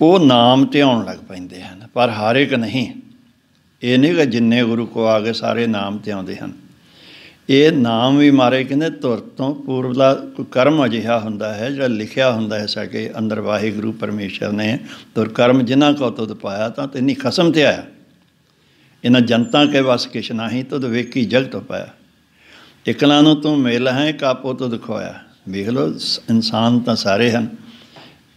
Speaker 1: ਉਹ ਨਾਮ ਤੇ ਆਉਣ ਲੱਗ ਪੈਂਦੇ ਹਨ ਪਰ ਹਰ ਇੱਕ ਨਹੀਂ ਇਹ ਨਹੀਂ ਕਿ ਜਿੰਨੇ ਗੁਰੂ ਕੋ ਆ ਗਏ ਸਾਰੇ ਨਾਮ ਤੇ ਆਉਂਦੇ ਹਨ ਇਹ ਨਾਮ ਵੀ ਮਾਰੇ ਕਹਿੰਦੇ ਤੁਰ ਤੋਂ ਦਾ ਕੋਈ ਕਰਮ ਅਜਿਹਾ ਹੁੰਦਾ ਹੈ ਜਿਹੜਾ ਲਿਖਿਆ ਹੁੰਦਾ ਹੈ ਸਾਕੇ ਅੰਦਰ ਵਾਹਿਗੁਰੂ ਪਰਮੇਸ਼ਰ ਨੇ ਤੁਰ ਕਰਮ ਜਿਨ੍ਹਾਂ ਕੋ ਤੁਧ ਪਾਇਆ ਤਾਂ ਤੈਨੀ ਖਸਮ ਤੇ ਆਇਆ ਇਹਨਾਂ ਜਨਤਾ ਕੇ ਵਸ ਕਿਛ ਨਹੀਂ ਤੁਧ ਵੇਖੀ ਜਗਤ ਪਾਇਆ ਇਕਲਾ ਨੂੰ ਤੂੰ ਮੇਲ ਹੈ ਕਾਪੋ ਤੋ ਦਿਖਾਇਆ ਵੇਖ ਲੋ ਇਨਸਾਨ ਤਾਂ ਸਾਰੇ ਹਨ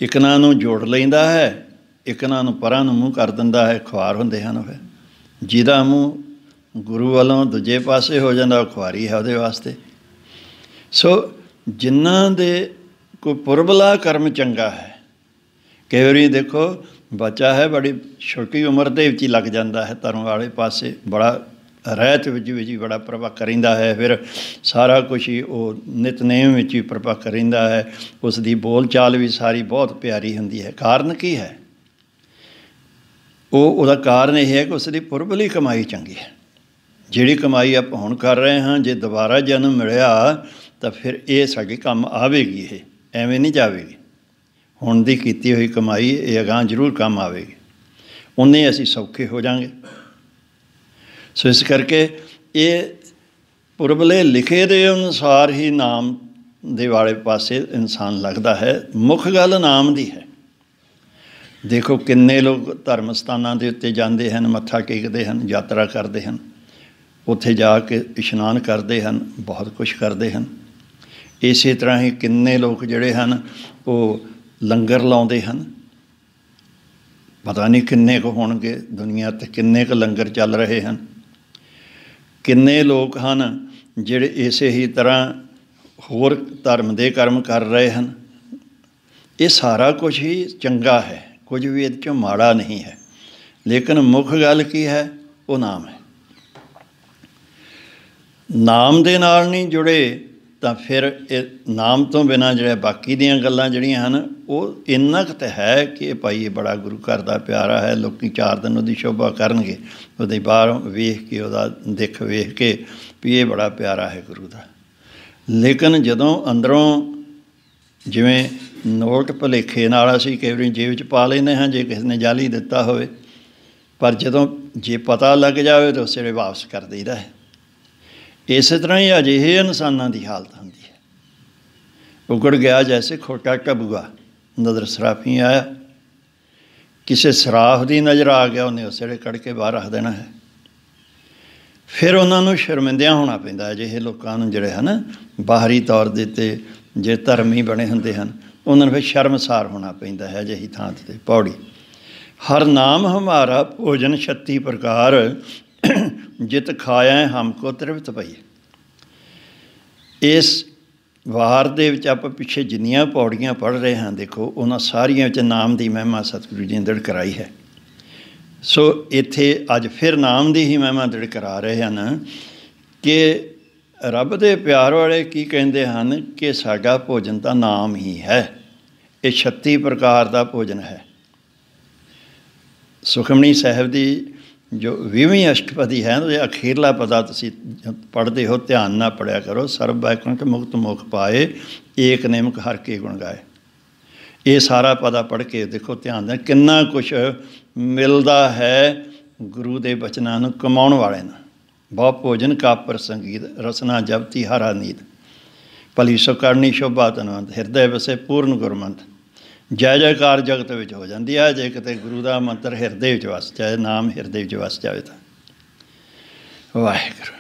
Speaker 1: ਇਕਨਾਂ ਨੂੰ ਜੋੜ ਲੈਂਦਾ ਹੈ ਇਕਨਾਂ ਨੂੰ ਪਰਾਂ ਨੂੰ ਮੂੰਹ ਕਰ ਦਿੰਦਾ ਹੈ ਖੁਆਰ ਹੁੰਦੇ ਹਨ ਫਿਰ ਜਿਹਦਾ ਮੂੰਹ ਗੁਰੂ ਵੱਲੋਂ ਦੂਜੇ ਪਾਸੇ ਹੋ ਜਾਂਦਾ ਉਹ ਖੁਆਰੀ ਹੈ ਉਹਦੇ ਵਾਸਤੇ ਸੋ ਜਿਨ੍ਹਾਂ ਦੇ ਕੋਈ ਪੁਰਬਲਾ ਕਰਮ ਚੰਗਾ ਹੈ ਕਈ ਵਾਰੀ ਦੇਖੋ ਬੱਚਾ ਹੈ ਬੜੀ ਛੋਟੀ ਉਮਰ ਦੇ ਵਿੱਚ ਹੀ ਲੱਗ ਜਾਂਦਾ ਹੈ ਧਰਮ ਵਾਲੇ ਪਾਸੇ ਬੜਾ ਰਹਿਤ ਵਿੱਚ ਵੀ ਜੀ ਬੜਾ ਪ੍ਰਭਾ ਕਰਿੰਦਾ ਹੈ ਫਿਰ ਸਾਰਾ ਕੁਝ ਹੀ ਉਹ ਨਿਤਨੇਮ ਵਿੱਚ ਹੀ ਪ੍ਰਭਾ ਕਰਿੰਦਾ ਹੈ ਉਸ ਦੀ ਬੋਲ ਚਾਲ ਵੀ ਸਾਰੀ ਬਹੁਤ ਪਿਆਰੀ ਹੁੰਦੀ ਹੈ ਕਾਰਨ ਕੀ ਹੈ ਉਹ ਉਹਦਾ ਕਾਰਨ ਇਹ ਹੈ ਕਿ ਉਸ ਦੀ ਪੁਰਬਲੀ ਕਮਾਈ ਚੰਗੀ ਹੈ ਜਿਹੜੀ ਕਮਾਈ ਆਪ ਹੁਣ ਕਰ ਰਹੇ ਹਾਂ ਜੇ ਦੁਬਾਰਾ ਜਨਮ ਮਿਲਿਆ ਤਾਂ ਫਿਰ ਇਹ ਸਾਡੇ ਕੰਮ ਆਵੇਗੀ ਇਹ ਐਵੇਂ ਨਹੀਂ ਜਾਵੇਗੀ ਹੁਣ ਦੀ ਕੀਤੀ ਹੋਈ ਕਮਾਈ ਇਹ ਅਗਾਂ ਜ਼ਰੂਰ ਕੰਮ ਆਵੇਗੀ ਉਹਨੇ ਅਸੀਂ ਸੌਖੇ ਹੋ ਜਾਾਂਗੇ ਸੋ ਇਸ ਕਰਕੇ ਇਹ ਪੁਰਬਲੇ ਲਿਖੇ ਦੇ ਅਨੁਸਾਰ ਹੀ ਨਾਮ ਦੇ ਵਾਲੇ ਪਾਸੇ ਇਨਸਾਨ ਲੱਗਦਾ ਹੈ ਮੁੱਖ ਗੱਲ ਨਾਮ ਦੀ ਹੈ ਦੇਖੋ ਕਿੰਨੇ ਲੋਕ ਧਰਮ ਸਥਾਨਾਂ ਦੇ ਉੱਤੇ ਜਾਂਦੇ ਹਨ ਮੱਥਾ ਟੇਕਦੇ ਹਨ ਯਾਤਰਾ ਕਰਦੇ ਹਨ ਉੱਥੇ ਜਾ ਕੇ ਇਸ਼ਨਾਨ ਕਰਦੇ ਹਨ ਬਹੁਤ ਕੁਝ ਕਰਦੇ ਹਨ ਇਸੇ ਤਰ੍ਹਾਂ ਹੀ ਕਿੰਨੇ ਲੋਕ ਜਿਹੜੇ ਹਨ ਉਹ ਲੰਗਰ ਲਾਉਂਦੇ ਹਨ ਪਤਾ ਨਹੀਂ ਕਿੰਨੇ ਕੁ ਹੋਣਗੇ ਦੁਨੀਆ ਤੇ ਕਿੰਨੇ ਕੁ ਲੰਗਰ ਚੱਲ ਰਹੇ ਹਨ ਕਿੰਨੇ ਲੋਕ ਹਨ ਜਿਹੜੇ ਇਸੇ ਹੀ ਤਰ੍ਹਾਂ ਹੋਰ ਧਰਮ ਦੇ ਕਰਮ ਕਰ ਰਹੇ ਹਨ ਇਹ ਸਾਰਾ ਕੁਝ ਹੀ ਚੰਗਾ ਹੈ ਕੁਝ ਵੀ ਇਹਦੇ ਚੋਂ ਮਾੜਾ ਨਹੀਂ ਹੈ ਲੇਕਿਨ ਮੁੱਖ ਗੱਲ ਕੀ ਹੈ ਉਹ ਨਾਮ ਹੈ ਨਾਮ ਦੇ ਨਾਲ ਨਹੀਂ ਜੁੜੇ ਤਾਂ ਫਿਰ ਇਹ ਨਾਮ ਤੋਂ ਬਿਨਾ ਜਿਹੜੇ ਬਾਕੀ ਦੀਆਂ ਗੱਲਾਂ ਜਿਹੜੀਆਂ ਹਨ ਉਹ ਇੰਨਾ ਕੁ ਤੇ ਹੈ ਕਿ ਭਾਈ ਇਹ ਬੜਾ ਗੁਰੂ ਘਰ ਦਾ ਪਿਆਰਾ ਹੈ ਲੋਕੀ ਚਾਰ ਦਿਨ ਉਹਦੀ ਸ਼ੋਭਾ ਕਰਨਗੇ ਉਹਦੇ ਬਾਹਰ ਵੇਖ ਕੇ ਉਹਦਾ ਦੇਖ ਵੇਖ ਕੇ ਵੀ ਇਹ ਬੜਾ ਪਿਆਰਾ ਹੈ ਗੁਰੂ ਦਾ ਲੇਕਿਨ ਜਦੋਂ ਅੰਦਰੋਂ ਜਿਵੇਂ ਨੋਟ ਭਲੇਖੇ ਨਾਲ ਅਸੀਂ ਕਈ ਵਾਰੀ ਜੇਬ 'ਚ ਪਾ ਲੈਂਦੇ ਹਾਂ ਜੇ ਕਿਸੇ ਨੇ ਜਾਲੀ ਦਿੱਤਾ ਹੋਵੇ ਪਰ ਜਦੋਂ ਜੇ ਪਤਾ ਲੱਗ ਜਾਵੇ ਤਾਂ ਉਸੇ ਵੇਲੇ ਵਾਪਸ ਕਰ ਦੇਈਦਾ ਹੈ ਇਸੇ ਤਰ੍ਹਾਂ ਹੀ ਅਜਿਹੇ ਇਨਸਾਨਾਂ ਦੀ ਹਾਲਤ ਹੁੰਦੀ ਹੈ ਉਗੜ ਗਿਆ ਜੈਸੇ ਖੋਟਾ ਕਬੂਆ ਨਦਰ ਸਰਾਫੀ ਆਇਆ ਕਿਸੇ ਸਰਾਫ ਦੀ ਨਜ਼ਰ ਆ ਗਿਆ ਉਹਨੇ ਉਸੇੜੇ ਕੱਢ ਕੇ ਬਾਹਰ ਰੱਖ ਦੇਣਾ ਹੈ ਫਿਰ ਉਹਨਾਂ ਨੂੰ ਸ਼ਰਮਿੰਦਿਆ ਹੋਣਾ ਪੈਂਦਾ ਅਜਿਹੇ ਲੋਕਾਂ ਨੂੰ ਜਿਹੜੇ ਹਨ ਬਾਹਰੀ ਤੌਰ ਦੇ ਤੇ ਜੇ ਧਰਮੀ ਬਣੇ ਹੁੰਦੇ ਹਨ ਉਹਨਾਂ ਨੂੰ ਫਿਰ ਸ਼ਰਮਸਾਰ ਹੋਣਾ ਪੈਂਦਾ ਹੈ ਅਜਿਹੀ ਥਾਂ ਤੇ ਪੌੜੀ ਹਰ ਨਾਮ ਹਮਾਰਾ ਭੋਜਨ 36 ਪ੍ਰਕਾਰ ਜਿਤ ਖਾਇਆ ਹਮ ਕੋ ਤ੍ਰਿਵਤ ਭਈ ਇਸ ਵਾਰ ਦੇ ਵਿੱਚ ਆਪਾਂ ਪਿੱਛੇ ਜਿੰਨੀਆਂ ਪੌੜੀਆਂ ਪੜ ਰਹੇ ਹਾਂ ਦੇਖੋ ਉਹਨਾਂ ਸਾਰੀਆਂ ਵਿੱਚ ਨਾਮ ਦੀ ਮਹਿਮਾ ਸਤਿਗੁਰੂ ਜੀ ਨੇ ਦੜ ਕਰਾਈ ਹੈ ਸੋ ਇੱਥੇ ਅੱਜ ਫਿਰ ਨਾਮ ਦੀ ਹੀ ਮਹਿਮਾ ਦੜ ਕਰਾ ਰਹੇ ਹਨ ਕਿ ਰੱਬ ਦੇ ਪਿਆਰ ਵਾਲੇ ਕੀ ਕਹਿੰਦੇ ਹਨ ਕਿ ਸਾਡਾ ਭੋਜਨ ਤਾਂ ਨਾਮ ਹੀ ਹੈ ਇਹ 36 ਪ੍ਰਕਾਰ ਦਾ ਭੋਜਨ ਹੈ ਸੁਖਮਣੀ ਸਾਹਿਬ ਦੀ ਜੋ 20ਵੇਂ ਅਸ਼ਟਪਦੀ ਹੈ ਉਹ ਅਖੀਰਲਾ ਪਦਾ ਤੁਸੀਂ ਪੜ੍ਹਦੇ ਹੋ ਧਿਆਨ ਨਾਲ ਪੜਿਆ ਕਰੋ ਸਰਬ ਵੈਕੁੰਠ ਮੁਕਤ ਮੁਖ ਪਾਏ ਏਕ ਨਿਮਕ ਹਰ ਕੇ ਗੁਣ ਗਾਏ ਇਹ ਸਾਰਾ ਪਦਾ ਪੜ੍ਹ ਕੇ ਦੇਖੋ ਧਿਆਨ ਨਾਲ ਕਿੰਨਾ ਕੁਝ ਮਿਲਦਾ ਹੈ ਗੁਰੂ ਦੇ ਬਚਨਾਂ ਨੂੰ ਕਮਾਉਣ ਵਾਲੇ ਨੂੰ ਬਹੁ ਭੋਜਨ ਕਾਪਰ ਸੰਗੀਤ ਰਸਨਾ ਜਪਤੀ ਹਰਾ ਨੀਤ ਭਲੀ ਸੋ ਕਰਨੀ ਸ਼ੋਭਾ ਤਨਵੰਤ ਹਿਰਦੇ ਵਸੇ ਪੂਰਨ ਗੁਰਮੰਤ ਜੈ ਜੈਕਾਰ ਜਗਤ ਵਿੱਚ ਹੋ ਜਾਂਦੀ ਹੈ ਜੇ ਕਿਤੇ ਗੁਰੂ ਦਾ ਮੰਤਰ ਹਿਰਦੇ ਵਿੱਚ ਵਸ ਜਾਏ ਨਾਮ ਹਿਰਦੇ ਵਿੱਚ ਵਸ ਜਾਵੇ ਤਾਂ ਵਾਹਿਗੁਰੂ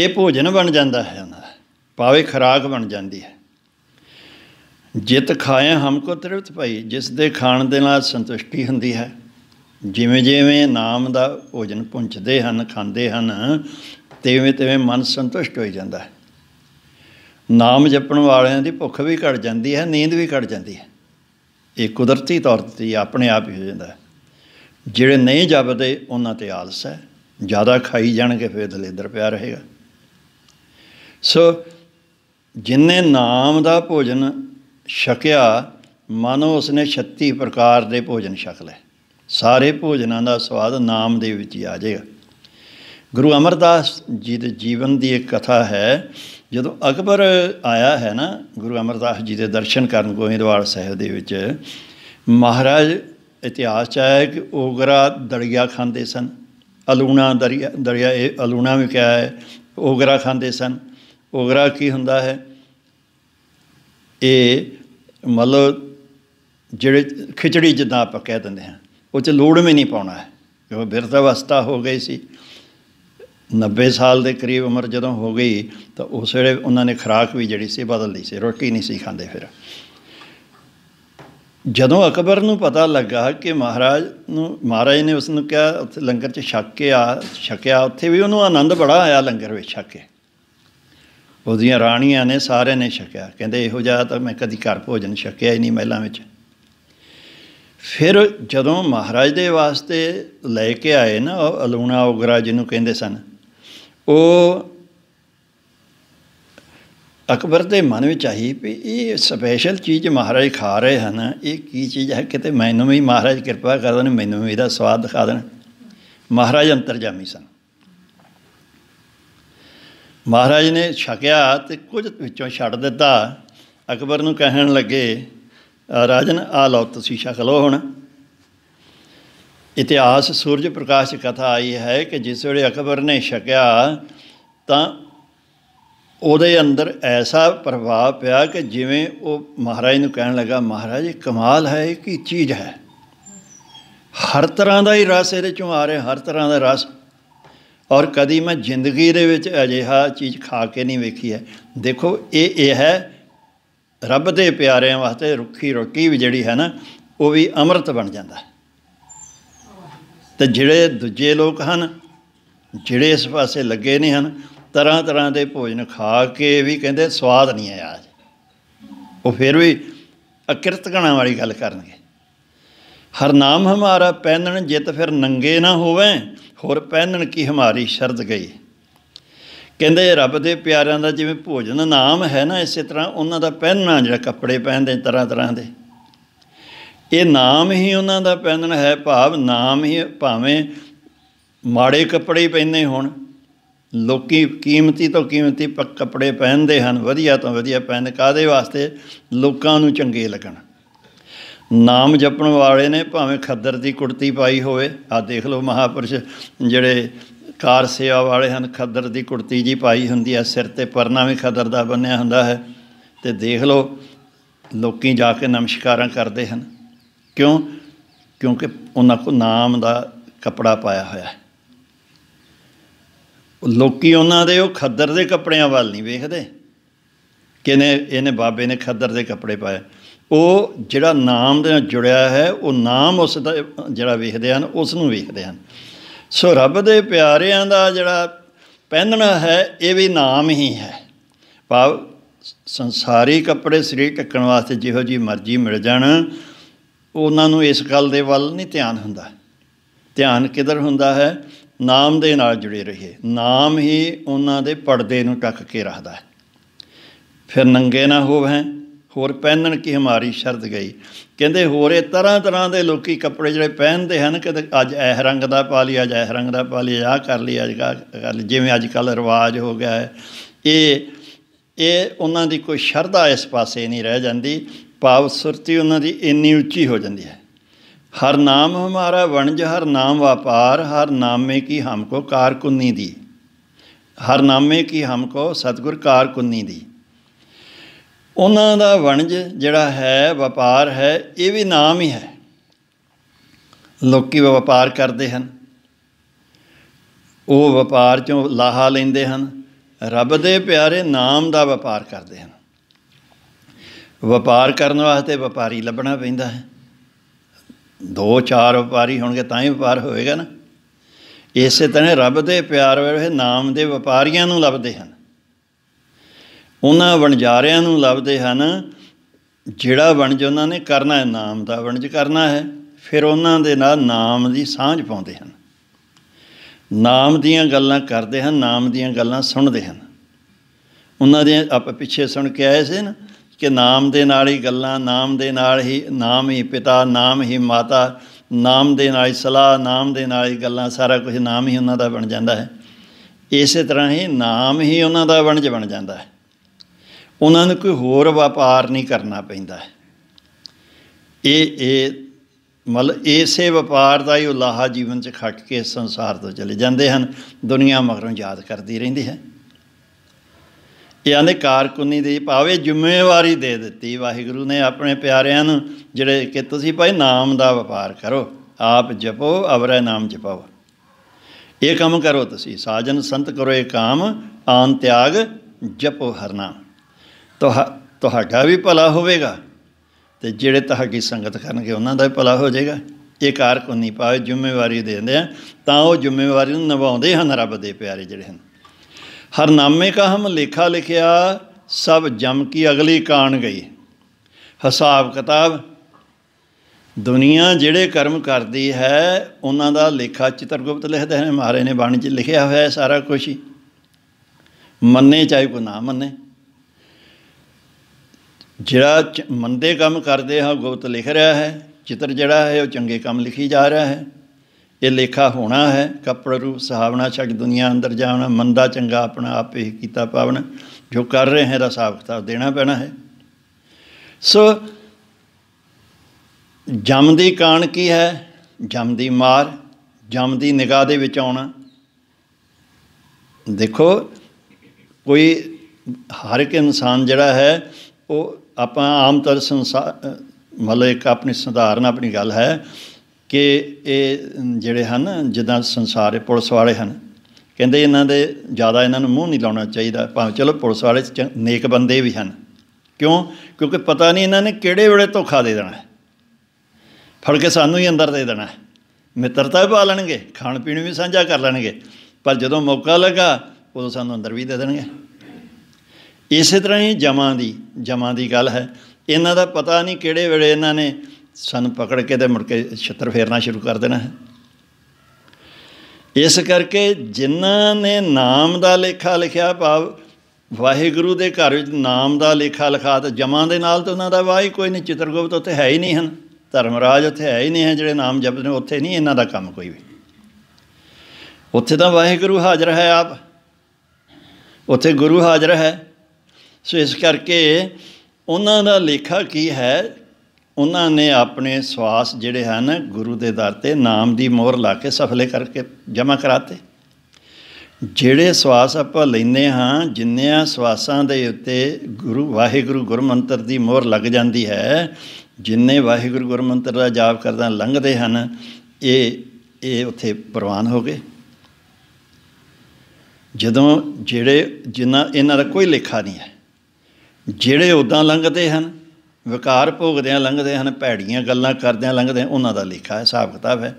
Speaker 1: ਇਹ ਭੋਜਨ ਬਣ ਜਾਂਦਾ ਹੈ ਉਹਨਾਂ ਦਾ ਪਾਵੇ ਖਰਾਕ ਬਣ ਜਾਂਦੀ ਹੈ ਜਿਤ ਖਾਏ ਹਮ ਕੋ ਤ੍ਰਿਪਤ ਭਈ ਜਿਸ ਦੇ ਖਾਣ ਦੇ ਨਾਲ ਸੰਤੁਸ਼ਟੀ ਹੁੰਦੀ ਹੈ ਜਿਵੇਂ ਜਿਵੇਂ ਨਾਮ ਦਾ ਭੋਜਨ ਪੁੰਚਦੇ ਹਨ ਖਾਂਦੇ ਹਨ ਤੇਵੇਂ ਤੇਵੇਂ ਮਨ ਸੰਤੁਸ਼ਟ ਹੋਈ ਜਾਂਦਾ ਹੈ ਨਾਮ ਜਪਣ ਵਾਲਿਆਂ ਦੀ ਭੁੱਖ ਵੀ ਘਟ ਜਾਂਦੀ ਹੈ ਨੀਂਦ ਵੀ ਘਟ ਜਾਂਦੀ ਹੈ ਇਹ ਕੁਦਰਤੀ ਤੌਰ ਤੇ ਆਪਣੇ ਆਪ ਹੀ ਹੋ ਜਾਂਦਾ ਜਿਹੜੇ ਨਹੀਂ ਜਪਦੇ ਉਹਨਾਂ ਤੇ ਆਲਸ ਹੈ ਜ਼ਿਆਦਾ ਖਾਈ ਜਾਣਗੇ ਫਿਰ ਦਲੇਦਰ ਪਿਆ ਰਹੇਗਾ ਸੋ ਜਿਨੇ ਨਾਮ ਦਾ ਭੋਜਨ ਛਕਿਆ ਮਨ ਉਸਨੇ 36 ਪ੍ਰਕਾਰ ਦੇ ਭੋਜਨ ਛਕ ਲਏ ਸਾਰੇ ਭੋਜਨਾਂ ਦਾ ਸਵਾਦ ਨਾਮ ਦੇ ਵਿੱਚ ਹੀ ਆ ਜਾਏਗਾ ਗੁਰੂ ਅਮਰਦਾਸ ਜੀ ਦੇ ਜੀਵਨ ਦੀ ਇੱਕ ਕਥਾ ਹੈ ਜਦੋਂ ਅਕਬਰ ਆਇਆ ਹੈ ਨਾ ਗੁਰੂ ਅਮਰਦਾਸ ਜੀ ਦੇ ਦਰਸ਼ਨ ਕਰਨ ਗੋਇੰਦਵਾਲ ਸਾਹਿਬ ਦੇ ਵਿੱਚ ਮਹਾਰਾਜ ਇਤਿਹਾਸ ਚ ਆਇਆ ਕਿ ਓਗਰਾ ਦਰਿਆ ਖਾਂਦੇ ਸਨ ਅਲੂਣਾ ਦਰਿਆ ਦਰਿਆ ਇਹ ਅਲੂਣਾ ਵੀ ਕਿਹਾ ਹੈ ਓਗਰਾ ਖਾਂਦੇ ਸਨ ਓਗਰਾ ਕੀ ਹੁੰਦਾ ਹੈ ਇਹ ਮਤਲਬ ਜਿਹੜੇ ਖਿਚੜੀ ਜਿੱਦਾਂ ਆਪਾਂ ਕਹਿ ਦਿੰਦੇ ਹਾਂ ਉਹ ਚ ਲੋੜ ਵੀ ਨਹੀਂ ਪਾਉਣਾ ਹੈ ਕਿਉਂਕਿ ਬਿਰਧ ਅਵਸਥਾ ਹੋ ਗਈ ਸੀ 90 ਸਾਲ ਦੇ ਕਰੀਬ ਉਮਰ ਜਦੋਂ ਹੋ ਗਈ ਤਾਂ ਉਸ ਵੇਲੇ ਉਹਨਾਂ ਨੇ ਖਰਾਕ ਵੀ ਜਿਹੜੀ ਸੀ ਬਦਲ ਲਈ ਸੀ ਰੋਟੀ ਨਹੀਂ ਸੀ ਖਾਂਦੇ ਫਿਰ ਜਦੋਂ ਅਕਬਰ ਨੂੰ ਪਤਾ ਲੱਗਾ ਕਿ ਮਹਾਰਾਜ ਨੂੰ ਮਹਾਰਾਜ ਨੇ ਉਸ ਨੂੰ ਕਿਹਾ ਉੱਥੇ ਲੰਗਰ 'ਚ ਛੱਕ ਕੇ ਆ ਛਕਿਆ ਉੱਥੇ ਵੀ ਉਹਨੂੰ ਆਨੰਦ ਬੜਾ ਆਇਆ ਲੰਗਰ ਵਿੱਚ ਛੱਕ ਕੇ ਉਹਦੀਆਂ ਰਾਣੀਆਂ ਨੇ ਸਾਰੇ ਨੇ ਛਕਿਆ ਕਹਿੰਦੇ ਇਹੋ ਜਿਹਾ ਤਾਂ ਮੈਂ ਕਦੀ ਘਰ ਭੋਜਨ ਛੱਕਿਆ ਹੀ ਨਹੀਂ ਮਹਿਲਾਂ ਵਿੱਚ ਫਿਰ ਜਦੋਂ ਮਹਾਰਾਜ ਦੇ ਵਾਸਤੇ ਲੈ ਕੇ ਆਏ ਨਾ ਉਹ ਅਲੂਣਾ ਉਗਰਾ ਜਿਹਨੂੰ ਕਹਿੰਦੇ ਸਨ ਉਹ ਅਕਬਰ ਦੇ ਮਨ ਵਿੱਚ ਆਈ ਵੀ ਇਹ ਸਪੈਸ਼ਲ ਚੀਜ਼ ਮਹਾਰਾਜ ਖਾ ਰਹੇ ਹਨ ਇਹ ਕੀ ਚੀਜ਼ ਹੈ ਕਿਤੇ ਮੈਨੂੰ ਵੀ ਮਹਾਰਾਜ ਕਿਰਪਾ ਕਰ ਦੇਣ ਮੈਨੂੰ ਵੀ ਇਹਦਾ ਸਵਾਦ ਦਿਖਾ ਦੇਣ ਮਹਾਰਾਜ ਅੰਤਰਜਾਮੀ ਸਨ ਮਹਾਰਾਜ ਨੇ ਛਕਿਆ ਤੇ ਕੁਝ ਵਿੱਚੋਂ ਛੱਡ ਦਿੱਤਾ ਅਕਬਰ ਨੂੰ ਕਹਿਣ ਲੱਗੇ ਰਾਜਨ ਆ ਲਓ ਤੁਸੀਂ ਛਕ ਲਓ ਹੁਣ ਇਤਿਹਾਸ ਸੂਰਜ ਪ੍ਰਕਾਸ਼ ਕਥਾ ਆਈ ਹੈ ਕਿ ਜਿਸ ਵੇਲੇ ਅਕਬਰ ਨੇ ਛਕਿਆ ਤਾਂ ਉਹਦੇ ਅੰਦਰ ਐਸਾ ਪ੍ਰਭਾਵ ਪਿਆ ਕਿ ਜਿਵੇਂ ਉਹ ਮਹਾਰਾਜ ਨੂੰ ਕਹਿਣ ਲੱਗਾ ਮਹਾਰਾਜ ਇਹ ਕਮਾਲ ਹੈ ਇਹ ਕੀ ਚੀਜ਼ ਹੈ ਹਰ ਤਰ੍ਹਾਂ ਦਾ ਹੀ ਰਸ ਇਹਦੇ ਚੋਂ ਆ ਰਿਹਾ ਹਰ ਤਰ੍ਹਾਂ ਦਾ ਰਸ ਔਰ ਕਦੀ ਮੈਂ ਜ਼ਿੰਦਗੀ ਦੇ ਵਿੱਚ ਅਜਿਹਾ ਚੀਜ਼ ਖਾ ਕੇ ਨਹੀਂ ਵੇਖੀ ਹੈ ਦੇਖੋ ਇਹ ਇਹ ਹੈ ਰੱਬ ਦੇ ਪਿਆਰਿਆਂ ਵਾਸਤੇ ਰੁੱਖੀ ਰੋਟੀ ਵੀ ਜਿਹੜੀ ਹੈ ਨਾ ਉਹ ਵੀ ਅੰਮ੍ਰਿਤ ਬਣ ਜਾਂਦਾ ਤੇ ਜਿਹੜੇ ਦੂਜੇ ਲੋਕ ਹਨ ਜਿਹੜੇ ਇਸ ਪਾਸੇ ਲੱਗੇ ਨਹੀਂ ਹਨ ਤਰ੍ਹਾਂ ਤਰ੍ਹਾਂ ਦੇ ਭੋਜਨ ਖਾ ਕੇ ਵੀ ਕਹਿੰਦੇ ਸਵਾਦ ਨਹੀਂ ਆਇਆ ਅੱਜ ਉਹ ਫਿਰ ਵੀ ਅਕਿਰਤ ਗਣਾ ਵਾਲੀ ਗੱਲ ਕਰਨਗੇ ਹਰ ਨਾਮ ਹਮਾਰਾ ਪਹਿਨਣ ਜਿੱਤ ਫਿਰ ਨੰਗੇ ਨਾ ਹੋਵੇਂ ਹੋਰ ਪਹਿਨਣ ਕੀ ਹਮਾਰੀ ਸ਼ਰਦ ਗਈ ਕਹਿੰਦੇ ਰੱਬ ਦੇ ਪਿਆਰਿਆਂ ਦਾ ਜਿਵੇਂ ਭੋਜਨ ਨਾਮ ਹੈ ਨਾ ਇਸੇ ਤਰ੍ਹਾਂ ਉਹਨਾਂ ਦਾ ਪਹਿਨਣਾ ਜਿਹੜਾ ਕੱਪੜੇ ਪਹਿਨਦੇ ਤਰ੍ਹਾਂ ਤਰ੍ਹਾਂ ਦੇ ਇਹ ਨਾਮ ਹੀ ਉਹਨਾਂ ਦਾ ਪਹਿਨਣ ਹੈ ਭਾਵ ਨਾਮ ਹੀ ਭਾਵੇਂ ਮਾੜੇ ਕੱਪੜੇ ਪਹਿਨੇ ਹੋਣ ਲੋਕੀ ਕੀਮਤੀ ਤੋਂ ਕੀਮਤੀ ਕੱਪੜੇ ਪਹਿਨਦੇ ਹਨ ਵਧੀਆ ਤੋਂ ਵਧੀਆ ਪਹਿਨ ਕਾਦੇ ਵਾਸਤੇ ਲੋਕਾਂ ਨੂੰ ਚੰਗੇ ਲੱਗਣ ਨਾਮ ਜਪਣ ਵਾਲੇ ਨੇ ਭਾਵੇਂ ਖੱਦਰ ਦੀ ਕੁੜਤੀ ਪਾਈ ਹੋਵੇ ਆ ਦੇਖ ਲਓ ਮਹਾਪੁਰਸ਼ ਜਿਹੜੇ ਕਾਰ ਸੇਵਾ ਵਾਲੇ ਹਨ ਖੱਦਰ ਦੀ ਕੁੜਤੀ ਜੀ ਪਾਈ ਹੁੰਦੀ ਆ ਸਿਰ ਤੇ ਪਰਨਾ ਵੀ ਖੱਦਰ ਦਾ ਬੰਨਿਆ ਹੁੰਦਾ ਹੈ ਤੇ ਦੇਖ ਲਓ ਲੋਕੀ ਜਾ ਕੇ ਨਮਸਕਾਰਾਂ ਕਰਦੇ ਹਨ ਕਿਉਂ ਕਿਉਂਕਿ ਉਹਨਾਂ ਕੋ ਨਾਮ ਦਾ ਕਪੜਾ ਪਾਇਆ ਹੋਇਆ ਹੈ ਲੋਕੀ ਉਹਨਾਂ ਦੇ ਉਹ ਖੱਦਰ ਦੇ ਕੱਪੜਿਆਂ ਵੱਲ ਨਹੀਂ ਵੇਖਦੇ ਕਿਨੇ ਇਹਨੇ ਬਾਬੇ ਨੇ ਖੱਦਰ ਦੇ ਕੱਪੜੇ ਪਾਏ ਉਹ ਜਿਹੜਾ ਨਾਮ ਦੇ ਨਾਲ ਜੁੜਿਆ ਹੈ ਉਹ ਨਾਮ ਉਸ ਦਾ ਜਿਹੜਾ ਵੇਖਦੇ ਹਨ ਉਸ ਨੂੰ ਵੇਖਦੇ ਹਨ ਸੋ ਰੱਬ ਦੇ ਪਿਆਰਿਆਂ ਦਾ ਜਿਹੜਾ ਪਹਿਨਣਾ ਹੈ ਇਹ ਵੀ ਨਾਮ ਹੀ ਹੈ ਭਾਵ ਸੰਸਾਰੀ ਕੱਪੜੇ ਸਰੀਰ ਟਿਕਣ ਵਾਸਤੇ ਜਿਹੋ ਜੀ ਮਰਜ਼ੀ ਮਿਲ ਜਾਣ ਉਹਨਾਂ ਨੂੰ ਇਸ ਗੱਲ ਦੇ ਵੱਲ ਨਹੀਂ ਧਿਆਨ ਹੁੰਦਾ ਧਿਆਨ ਕਿਧਰ ਹੁੰਦਾ ਹੈ ਨਾਮ ਦੇ ਨਾਲ ਜੁੜੇ ਰਹੀਏ ਨਾਮ ਹੀ ਉਹਨਾਂ ਦੇ ਪਰਦੇ ਨੂੰ ਟੱਕ ਕੇ ਰੱਖਦਾ ਹੈ ਫਿਰ ਨੰਗੇ ਨਾ ਹੋਵੇਂ ਹੋਰ ਪਹਿਨਣ ਕੀ ਹਮਾਰੀ ਸ਼ਰਤ ਗਈ ਕਹਿੰਦੇ ਹੋਰੇ ਤਰ੍ਹਾਂ ਤਰ੍ਹਾਂ ਦੇ ਲੋਕੀ ਕੱਪੜੇ ਜਿਹੜੇ ਪਹਿਨਦੇ ਹਨ ਕਿ ਅੱਜ ਇਹ ਰੰਗ ਦਾ ਪਾ ਲਿਆ ਅੱਜ ਇਹ ਰੰਗ ਦਾ ਪਾ ਲਿਆ ਆ ਕਰ ਲਿਆ ਅੱਜ ਕੱਲ ਜਿਵੇਂ ਅੱਜ ਕੱਲ ਰਿਵਾਜ ਹੋ ਗਿਆ ਹੈ ਇਹ ਇਹ ਉਹਨਾਂ ਦੀ ਕੋਈ ਸ਼ਰਧਾ ਇਸ ਪਾਸੇ ਨਹੀਂ ਰਹਿ ਜਾਂਦੀ ਭਾਵ ਸੁਰਤੀ ਉਹਨਾਂ ਦੀ ਇੰਨੀ ਉੱਚੀ ਹੋ ਜਾਂਦੀ ਹੈ ਹਰ ਨਾਮ ਹਮਾਰਾ ਵਣਜ ਹਰ ਨਾਮ ਵਪਾਰ ਹਰ ਨਾਮੇ ਕੀ ਹਮਕੋ ਕਾਰਕੁੰਨੀ ਦੀ ਹਰ ਨਾਮੇ ਕੀ ਹਮਕੋ ਸਤਗੁਰ ਕਾਰਕੁੰਨੀ ਦੀ ਉਹਨਾਂ ਦਾ ਵਣਜ ਜਿਹੜਾ ਹੈ ਵਪਾਰ ਹੈ ਇਹ ਵੀ ਨਾਮ ਹੀ ਹੈ ਲੋਕੀ ਵਪਾਰ ਕਰਦੇ ਹਨ ਉਹ ਵਪਾਰ ਚੋਂ ਲਾਹਾ ਲੈਂਦੇ ਹਨ ਰੱਬ ਦੇ ਪਿਆਰੇ ਨਾਮ ਦਾ ਵਪਾਰ ਕਰਦੇ ਹਨ ਵਪਾਰ ਕਰਨ ਵਾਸਤੇ ਵਪਾਰੀ ਲੱਭਣਾ ਪੈਂਦਾ ਹੈ ਦੋ ਚਾਰ ਵਪਾਰੀ ਹੋਣਗੇ ਤਾਂ ਹੀ ਵਪਾਰ ਹੋਏਗਾ ਨਾ ਇਸੇ ਤਰ੍ਹਾਂ ਰੱਬ ਦੇ ਪਿਆਰ ਵੇਲੇ ਨਾਮ ਦੇ ਵਪਾਰੀਆਂ ਨੂੰ ਲੱਭਦੇ ਹਨ ਉਹਨਾਂ ਵਣਜਾਰਿਆਂ ਨੂੰ ਲੱਭਦੇ ਹਨ ਜਿਹੜਾ ਵਣਜ ਉਹਨਾਂ ਨੇ ਕਰਨਾ ਹੈ ਨਾਮ ਦਾ ਵਣਜ ਕਰਨਾ ਹੈ ਫਿਰ ਉਹਨਾਂ ਦੇ ਨਾਲ ਨਾਮ ਦੀ ਸਾਂਝ ਪਾਉਂਦੇ ਹਨ ਨਾਮ ਦੀਆਂ ਗੱਲਾਂ ਕਰਦੇ ਹਨ ਨਾਮ ਦੀਆਂ ਗੱਲਾਂ ਸੁਣਦੇ ਹਨ ਉਹਨਾਂ ਦੇ ਆਪ ਪਿੱਛੇ ਸੁਣ ਕੇ ਆਏ ਸੀ ਨਾ ਕਿ ਨਾਮ ਦੇ ਨਾਲ ਹੀ ਗੱਲਾਂ ਨਾਮ ਦੇ ਨਾਲ ਹੀ ਨਾਮ ਹੀ ਪਿਤਾ ਨਾਮ ਹੀ ਮਾਤਾ ਨਾਮ ਦੇ ਨਾਲ ਹੀ ਸਲਾਹ ਨਾਮ ਦੇ ਨਾਲ ਹੀ ਗੱਲਾਂ ਸਾਰਾ ਕੁਝ ਨਾਮ ਹੀ ਉਹਨਾਂ ਦਾ ਬਣ ਜਾਂਦਾ ਹੈ ਇਸੇ ਤਰ੍ਹਾਂ ਹੀ ਨਾਮ ਹੀ ਉਹਨਾਂ ਦਾ ਵਣਜ ਬਣ ਜਾਂਦਾ ਹੈ ਉਹਨਾਂ ਨੂੰ ਕੋਈ ਹੋਰ ਵਪਾਰ ਨਹੀਂ ਕਰਨਾ ਪੈਂਦਾ ਇਹ ਇਹ ਮਤਲ ਇਸੇ ਵਪਾਰ ਦਾ ਹੀ ਉਲਾਹਾ ਜੀਵਨ 'ਚ ਖੱਟ ਕੇ ਸੰਸਾਰ ਤੋਂ ਚਲੇ ਜਾਂਦੇ ਹਨ ਦੁਨੀਆ ਮਗਰੋਂ ਯਾਦ ਕਰਦੀ ਰਹਿੰਦੀ ਹੈ ਯਾਨੀ ਕਾਰਕੁਨੀ ਦੀ ਭਾਵੇਂ ਜ਼ਿੰਮੇਵਾਰੀ ਦੇ ਦਿੱਤੀ ਵਾਹਿਗੁਰੂ ਨੇ ਆਪਣੇ ਪਿਆਰਿਆਂ ਨੂੰ ਜਿਹੜੇ ਕਿ ਤੁਸੀਂ ਭਾਈ ਨਾਮ ਦਾ ਵਪਾਰ ਕਰੋ ਆਪ ਜਪੋ ਅਵਰੇ ਨਾਮ ਜਪਾਓ ਇਹ ਕੰਮ ਕਰੋ ਤੁਸੀਂ ਸਾਜਨ ਸੰਤ ਕਰੋ ਇਹ ਕਾਮ ਆਨ ਤਿਆਗ ਜਪੋ ਹਰਨਾਮ ਤੁਹਾਡਾ ਵੀ ਭਲਾ ਹੋਵੇਗਾ ਤੇ ਜਿਹੜੇ ਤੁਹਾਡੀ ਸੰਗਤ ਕਰਨਗੇ ਉਹਨਾਂ ਦਾ ਵੀ ਭਲਾ ਹੋ ਜਾਏਗਾ ਇਹ ਕਾਰਕੁਨੀ ਪਾਵੇ ਜ਼ਿੰਮੇਵਾਰੀ ਦੇ ਦਿੰਦੇ ਆ ਤਾਂ ਉਹ ਜ਼ਿੰਮੇਵਾਰੀ ਨੂੰ ਨਿਭਾਉਂਦੇ ਹਨ ਰੱਬ ਦੇ ਪਿਆਰੇ ਜਿਹੜੇ ਹਨ हरनामे ਕਾ ਹਮ ਲੇਖਾ ਲਿਖਿਆ ਸਭ ਜਮ ਕੀ ਅਗਲੀ ਕਾਣ ਗਈ ਹਿਸਾਬ ਕਿਤਾਬ ਦੁਨੀਆ ਜਿਹੜੇ ਕਰਮ ਕਰਦੀ ਹੈ ਉਹਨਾਂ ਦਾ ਲੇਖਾ ਚਿਤਰਗੁਪਤ ਲਿਖਦੇ ਨੇ ਮਹਾਰੇ ਨੇ ਬਾਣੀ 'ਚ ਲਿਖਿਆ ਹੋਇਆ ਹੈ ਸਾਰਾ ਕੁਝ ਹੀ ਮੰਨੇ ਚਾਹੇ ਕੋ ਨਾ ਮੰਨੇ ਜਿਹੜਾ ਮੰਦੇ ਕੰਮ ਕਰਦੇ ਹਾਂ ਗੁਪਤ ਲਿਖ ਰਿਹਾ ਹੈ ਚਿਤਰ ਜਿਹੜਾ ਹੈ ਉਹ ਚੰਗੇ ਕੰਮ ਲਿਖੀ ਜਾ ਰਿਹਾ ਹੈ ਇਹ ਲੇਖਾ ਹੋਣਾ ਹੈ ਕਪੜ ਰੂਪ ਸਹਾਵਣਾ ਛੱਡ ਦੁਨੀਆ ਅੰਦਰ ਜਾਣਾ ਮੰਦਾ ਚੰਗਾ ਆਪਣਾ ਆਪ ਹੀ ਕੀਤਾ ਪਾਵਨ ਜੋ ਕਰ ਰਹੇ ਹੈ ਦਾ ਹਿਸਾਬ ਦੇਣਾ ਪੈਣਾ ਹੈ ਸੋ ਜਮ ਦੀ ਕਾਣ ਕੀ ਹੈ ਜਮ ਦੀ ਮਾਰ ਜਮ ਦੀ ਨਿਗਾਹ ਦੇ ਵਿੱਚ ਆਉਣਾ ਦੇਖੋ ਕੋਈ ਹਰ ਇੱਕ ਇਨਸਾਨ ਜਿਹੜਾ ਹੈ ਉਹ ਆਪਾਂ ਆਮ ਤੌਰ ਸੰਸਾਰ ਮਲੇਕ ਆਪਣੀ ਸਧਾਰਨ ਆਪਣੀ ਗੱਲ ਹੈ ਕਿ ਇਹ ਜਿਹੜੇ ਹਨ ਜਿੱਦਾਂ ਸੰਸਾਰ ਦੇ ਪੁਲਿਸ ਵਾਲੇ ਹਨ ਕਹਿੰਦੇ ਇਹਨਾਂ ਦੇ ਜ਼ਿਆਦਾ ਇਹਨਾਂ ਨੂੰ ਮੂੰਹ ਨਹੀਂ ਲਾਉਣਾ ਚਾਹੀਦਾ ਭਾਵੇਂ ਚਲੋ ਪੁਲਿਸ ਵਾਲੇ ਨੇਕ ਬੰਦੇ ਵੀ ਹਨ ਕਿਉਂ ਕਿਉਂਕਿ ਪਤਾ ਨਹੀਂ ਇਹਨਾਂ ਨੇ ਕਿਹੜੇ ਵੇਲੇ ਧੋਖਾ ਦੇ ਦੇਣਾ ਫੜ ਕੇ ਸਾਨੂੰ ਹੀ ਅੰਦਰ ਦੇ ਦੇਣਾ ਮਿੱਤਰਤਾ ਵੀ ਪਾ ਲੈਣਗੇ ਖਾਣ ਪੀਣ ਵੀ ਸਾਂਝਾ ਕਰ ਲੈਣਗੇ ਪਰ ਜਦੋਂ ਮੌਕਾ ਲੱਗਾ ਉਦੋਂ ਸਾਨੂੰ ਅੰਦਰ ਵੀ ਦੇ ਦੇਣਗੇ ਇਸੇ ਤਰ੍ਹਾਂ ਹੀ ਜਮਾਂ ਦੀ ਜਮਾਂ ਦੀ ਗੱਲ ਹੈ ਇਹਨਾਂ ਦਾ ਪਤਾ ਨਹੀਂ ਕਿਹੜੇ ਵੇਲੇ ਇਹਨਾਂ ਨੇ ਸਾਨੂੰ ਪਕੜ ਕੇ ਤੇ ਮੁੜ ਕੇ ਛੱਤਰ ਫੇਰਨਾ ਸ਼ੁਰੂ ਕਰ ਦੇਣਾ ਹੈ ਇਸ ਕਰਕੇ ਜਿਨ੍ਹਾਂ ਨੇ ਨਾਮ ਦਾ ਲੇਖਾ ਲਿਖਿਆ ਭਾਵ ਵਾਹਿਗੁਰੂ ਦੇ ਘਰ ਵਿੱਚ ਨਾਮ ਦਾ ਲੇਖਾ ਲਿਖਾ ਤੇ ਜਮਾਂ ਦੇ ਨਾਲ ਤਾਂ ਉਹਨਾਂ ਦਾ ਵਾਹ ਹੀ ਕੋਈ ਨਹੀਂ ਚਿਤਰਗੁਪਤ ਉੱਥੇ ਹੈ ਹੀ ਨਹੀਂ ਹਨ ਧਰਮਰਾਜ ਉੱਥੇ ਹੈ ਹੀ ਨਹੀਂ ਹੈ ਜਿਹੜੇ ਨਾਮ ਜਪਦੇ ਨੇ ਉੱਥੇ ਨਹੀਂ ਇਹਨਾਂ ਦਾ ਕੰਮ ਕੋਈ ਵੀ ਉੱਥੇ ਤਾਂ ਵਾਹਿਗੁਰੂ ਹਾਜ਼ਰ ਹੈ ਆਪ ਉੱਥੇ ਗੁਰੂ ਹਾਜ਼ਰ ਹੈ ਸੋ ਇਸ ਕਰਕੇ ਉਹਨਾਂ ਦਾ ਲੇਖਾ ਕੀ ਹੈ ਉਹਨਾਂ ਨੇ ਆਪਣੇ ਸਵਾਸ ਜਿਹੜੇ ਹਨ ਗੁਰੂ ਦੇ ਦਰ ਤੇ ਨਾਮ ਦੀ ਮੋਹਰ ਲਾ ਕੇ ਸਫਲੇ ਕਰਕੇ ਜਮ੍ਹਾਂ ਕਰਾਤੇ ਜਿਹੜੇ ਸਵਾਸ ਆਪਾਂ ਲੈਨੇ ਹਾਂ ਜਿੰਨਿਆਂ ਸਵਾਸਾਂ ਦੇ ਉੱਤੇ ਗੁਰੂ ਵਾਹਿਗੁਰੂ ਗੁਰਮੰਤਰ ਦੀ ਮੋਹਰ ਲੱਗ ਜਾਂਦੀ ਹੈ ਜਿੰਨੇ ਵਾਹਿਗੁਰੂ ਗੁਰਮੰਤਰ ਦਾ ਜਾਪ ਕਰਦਾ ਲੰਘਦੇ ਹਨ ਇਹ ਇਹ ਉੱਥੇ ਪ੍ਰਵਾਨ ਹੋ ਗਏ ਜਦੋਂ ਜਿਹੜੇ ਜਿਨ੍ਹਾਂ ਇਹਨਾਂ ਦਾ ਕੋਈ ਲੇਖਾ ਨਹੀਂ ਹੈ ਜਿਹੜੇ ਉਦਾਂ ਲੰਘਦੇ ਹਨ ਵਿਕਾਰ ਭੋਗਦਿਆਂ ਲੰਘਦੇ ਹਨ ਭੈੜੀਆਂ ਗੱਲਾਂ ਕਰਦਿਆਂ ਲੰਘਦੇ ਉਹਨਾਂ ਦਾ ਲਿਖਾ ਹੈ ਹਿਸਾਬ ਕਿਤਾਬ ਹੈ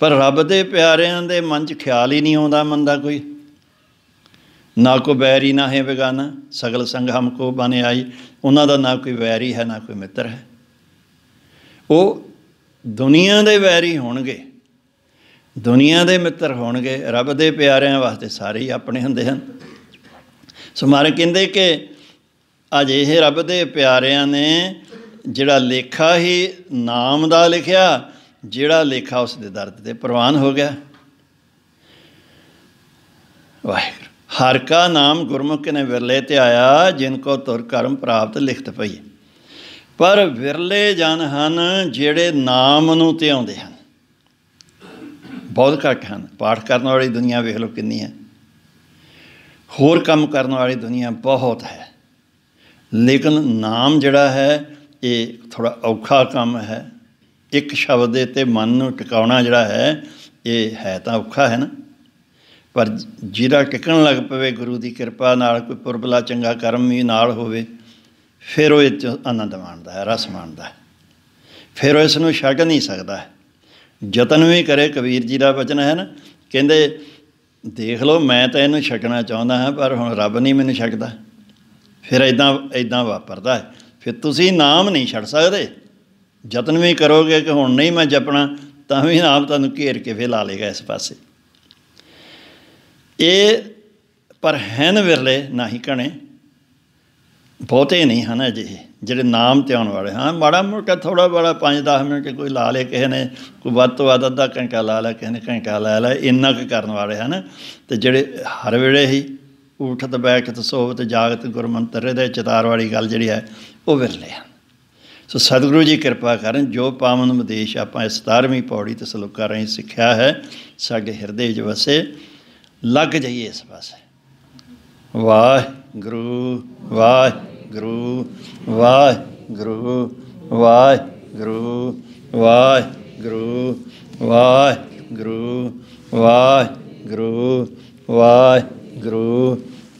Speaker 1: ਪਰ ਰੱਬ ਦੇ ਪਿਆਰਿਆਂ ਦੇ ਮਨ 'ਚ ਖਿਆਲ ਹੀ ਨਹੀਂ ਆਉਂਦਾ ਮੰਦਾ ਕੋਈ ਨਾ ਕੋ ਬੈਰੀ ਨਾ ਹੈ ਬੇਗਾਨਾ ਸਗਲ ਸੰਗ ਹਮ ਕੋ ਬਨ ਆਈ ਉਹਨਾਂ ਦਾ ਨਾ ਕੋਈ ਵੈਰੀ ਹੈ ਨਾ ਕੋਈ ਮਿੱਤਰ ਹੈ ਉਹ ਦੁਨੀਆ ਦੇ ਵੈਰੀ ਹੋਣਗੇ ਦੁਨੀਆ ਦੇ ਮਿੱਤਰ ਹੋਣਗੇ ਰੱਬ ਦੇ ਪਿਆਰਿਆਂ ਵਾਸਤੇ ਸਾਰੇ ਹੀ ਆਪਣੇ ਹੁੰਦੇ ਹਨ ਸੋ ਮਾਰੇ ਕਹਿੰਦੇ ਕਿ ਅਜਿਹੇ ਰੱਬ ਦੇ ਪਿਆਰਿਆਂ ਨੇ ਜਿਹੜਾ ਲੇਖਾ ਹੀ ਨਾਮ ਦਾ ਲਿਖਿਆ ਜਿਹੜਾ ਲੇਖਾ ਉਸ ਦੇ ਦਰਦ ਤੇ ਪ੍ਰਵਾਨ ਹੋ ਗਿਆ ਵਾਹਿਗੁਰੂ ਹਰ ਕਾ ਨਾਮ ਗੁਰਮੁਖ ਨੇ ਵਿਰਲੇ ਤੇ ਆਇਆ ਜਿਨ ਕੋ ਤੁਰ ਕਰਮ ਪ੍ਰਾਪਤ ਲਿਖਤ ਪਈ ਪਰ ਵਿਰਲੇ ਜਨ ਹਨ ਜਿਹੜੇ ਨਾਮ ਨੂੰ ਤੇ ਆਉਂਦੇ ਹਨ ਬਹੁਤ ਘੱਟ ਹਨ ਪਾਠ ਕਰਨ ਵਾਲੀ ਦੁਨੀਆ ਵੇਖ ਲੋ ਕਿੰਨੀ ਹੈ ਹੋਰ ਕੰਮ ਕਰਨ ਵਾਲੀ ਦੁਨੀਆ ਬਹੁਤ ਹੈ ਲੇਕਿਨ ਨਾਮ ਜਿਹੜਾ ਹੈ ਇਹ ਥੋੜਾ ਔਖਾ ਕੰਮ ਹੈ ਇੱਕ ਸ਼ਬਦ ਦੇ ਤੇ ਮਨ ਨੂੰ ਟਿਕਾਉਣਾ ਜਿਹੜਾ ਹੈ ਇਹ ਹੈ ਤਾਂ ਔਖਾ ਹੈ ਨਾ ਪਰ ਜਿਹੜਾ ਟਿਕਣ ਲੱਗ ਪਵੇ ਗੁਰੂ ਦੀ ਕਿਰਪਾ ਨਾਲ ਕੋਈ ਪੁਰਬਲਾ ਚੰਗਾ ਕਰਮ ਵੀ ਨਾਲ ਹੋਵੇ ਫਿਰ ਉਹ ਇਹ ਚ ਆਨੰਦ ਮਾਣਦਾ ਹੈ ਰਸ ਮਾਣਦਾ ਹੈ ਫਿਰ ਉਹ ਇਸ ਨੂੰ ਛੱਡ ਨਹੀਂ ਸਕਦਾ ਹੈ ਯਤਨ ਵੀ ਕਰੇ ਕਬੀਰ ਜੀ ਦਾ ਬਚਨ ਹੈ ਨਾ ਕਹਿੰਦੇ ਦੇਖ ਲਓ ਮੈਂ ਤਾਂ ਇਹਨੂੰ ਛੱਡਣਾ ਚਾਹੁੰਦਾ ਹਾਂ ਪਰ ਹੁਣ ਰੱਬ ਨਹੀਂ ਮੈਨੂੰ ਛੱਡਦਾ ਫਿਰ ਇਦਾਂ ਇਦਾਂ ਵਾਪਰਦਾ ਹੈ ਫਿਰ ਤੁਸੀਂ ਨਾਮ ਨਹੀਂ ਛੱਡ ਸਕਦੇ ਯਤਨ ਵੀ ਕਰੋਗੇ ਕਿ ਹੁਣ ਨਹੀਂ ਮੈਂ ਜਪਣਾ ਤਾਂ ਵੀ ਨਾਮ ਤੁਹਾਨੂੰ ਘੇਰ ਕੇ ਫੇ ਲਾ ਲੇਗਾ ਇਸ ਪਾਸੇ ਇਹ ਪਰ ਹਨ ਵਿਰਲੇ ਨਹੀਂ ਕਣੇ ਬਹੁਤੇ ਨਹੀਂ ਹਨ ਅਜਿਹੇ ਜਿਹੜੇ ਨਾਮ ਤੇ ਆਉਣ ਵਾਲੇ ਹਾਂ ਮਾੜਾ ਮੋਟਾ ਥੋੜਾ ਬੜਾ 5-10 ਮਿੰਟ ਕੋਈ ਲਾ ਲੇ ਕਿਸੇ ਨੇ ਕੋਈ ਵੱਧ ਤੋਂ ਵੱਧ ਅੱਧਾ ਘੰਟਾ ਲਾ ਲਾ ਕਿਸੇ ਨੇ ਘੰਟਾ ਲਾ ਲਾ ਇੰਨਾ ਕੁ ਕਰਨ ਵਾਲੇ ਹਨ ਤੇ ਜਿਹੜੇ ਹਰ ਵੇਲੇ ਹੀ ਉਠਤ ਬੈਠਤ ਸੋਵਤ ਜਾਗਤ ਗੁਰਮੰਤਰ ਇਹਦੇ ਚਤਾਰ ਵਾਲੀ ਗੱਲ ਜਿਹੜੀ ਹੈ ਉਹ ਵਿਰਲੇ ਆ ਸੋ ਸਤਿਗੁਰੂ ਜੀ ਕਿਰਪਾ ਕਰਨ ਜੋ ਪਾਵਨ ਉਪਦੇਸ਼ ਆਪਾਂ ਇਸ 17ਵੀਂ ਪੌੜੀ ਤੇ ਸਲੋਕਾ ਰਹੀ ਸਿੱਖਿਆ ਹੈ ਸਾਡੇ ਹਿਰਦੇ 'ਚ ਵਸੇ ਲੱਗ ਜਾਈਏ ਇਸ ਪਾਸੇ ਵਾਹਿਗੁਰੂ ਵਾਹਿਗੁਰੂ ਵਾਹਿਗੁਰੂ ਵਾਹਿਗੁਰੂ ਵਾਹਿਗੁਰੂ ਵਾਹਿਗੁਰੂ ਵਾਹਿਗੁਰੂ ਵਾਹਿਗੁਰੂ ਵਾਹਿਗੁਰੂ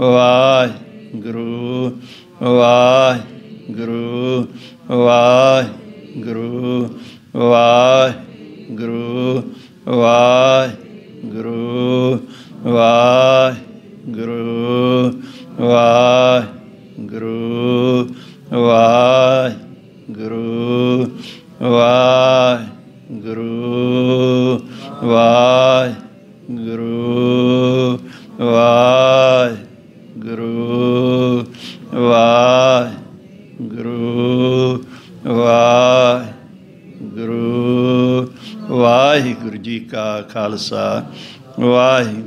Speaker 1: Wow. ਖਾਲਸਾ ਵਾਹਿ